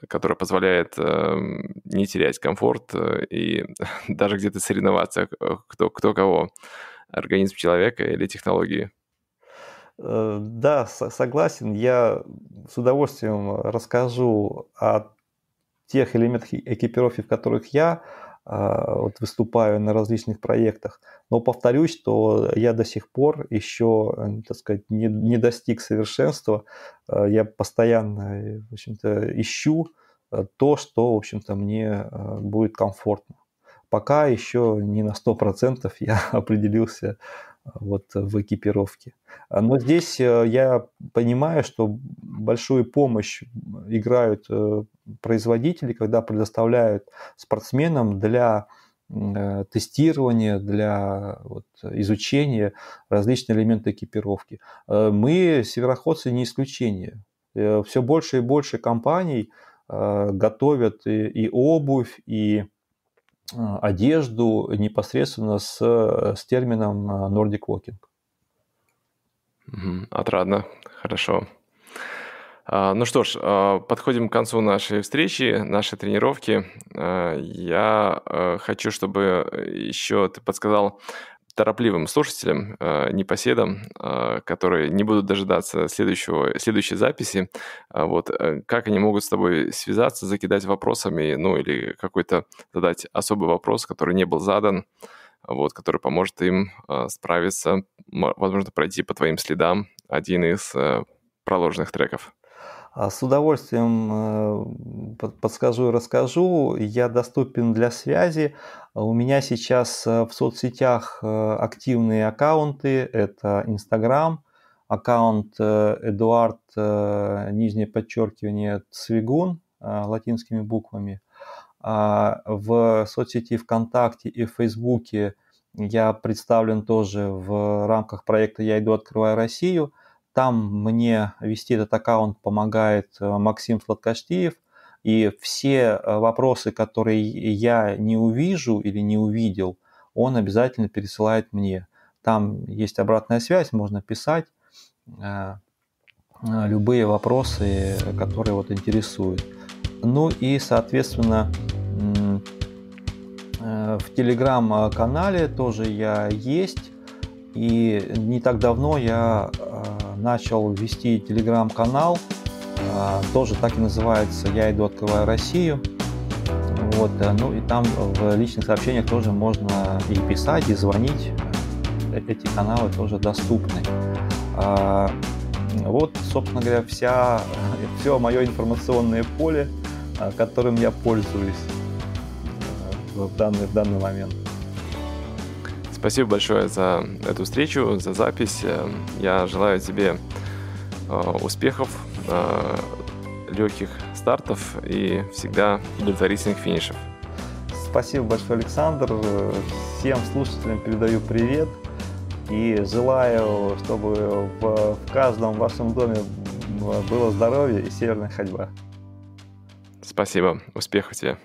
которая позволяет не терять комфорт и (laughs) даже где-то соревноваться, кто, кто кого, организм человека или технологии. Да, согласен. Я с удовольствием расскажу о тех элементов экипировки, в которых я а, вот выступаю на различных проектах. Но повторюсь, что я до сих пор еще, э, так сказать, не, не достиг совершенства. Э, я постоянно, э, в общем-то, ищу то, что, в общем-то, мне будет комфортно. Пока еще не на 100% я (laughs) определился вот в экипировке. Но здесь э, я понимаю, что большую помощь играют э, производители, когда предоставляют спортсменам для э, тестирования, для вот, изучения различных элементов экипировки. Мы, североходцы, не исключение. Все больше и больше компаний готовят и, и обувь, и Э, одежду непосредственно с, э, с термином э, Nordic Walking. Отрадно, хорошо. А, ну что ж, а, подходим к концу нашей встречи, нашей тренировки. А, я хочу, чтобы еще ты подсказал торопливым слушателям, э, непоседам, э, которые не будут дожидаться следующего, следующей записи, э, вот, э, как они могут с тобой связаться, закидать вопросами, ну, или какой-то задать особый вопрос, который не был задан, вот, который поможет им э, справиться, возможно, пройти по твоим следам один из э, проложенных треков. А с удовольствием э, подскажу и расскажу. Я доступен для связи. У меня сейчас э, в соцсетях э, активные аккаунты. Это Инстаграм, аккаунт Эдуард, нижнее подчеркивание, Цвигун, латинскими буквами. А в соцсети ВКонтакте и Фейсбуке я представлен тоже в рамках проекта «Я иду, открываю Россию». Там мне вести этот аккаунт помогает э, Максим Сладкоштиев. И все э, вопросы, которые я не увижу или не увидел, он обязательно пересылает мне. Там есть обратная связь, можно писать э, любые вопросы, которые вот интересуют. Ну и, соответственно, в телеграм-канале тоже я есть. И не так давно я начал вести телеграм-канал, а, тоже так и называется «Я иду, открываю Россию». Вот, э, ну и там в личных сообщениях тоже можно и писать, и звонить. Э, эти каналы тоже доступны. А, вот, собственно говоря, вся, (laughs) все мое информационное поле, э, которым я пользуюсь в данный, в данный момент. Спасибо большое за эту встречу, за запись. Э, я желаю тебе э, успехов, э, легких стартов и всегда удовлетворительных финишев. Спасибо большое, Александр. Всем слушателям передаю привет и желаю, чтобы в, каждом вашем доме было здоровье и северная ходьба. Спасибо. Успехов тебе.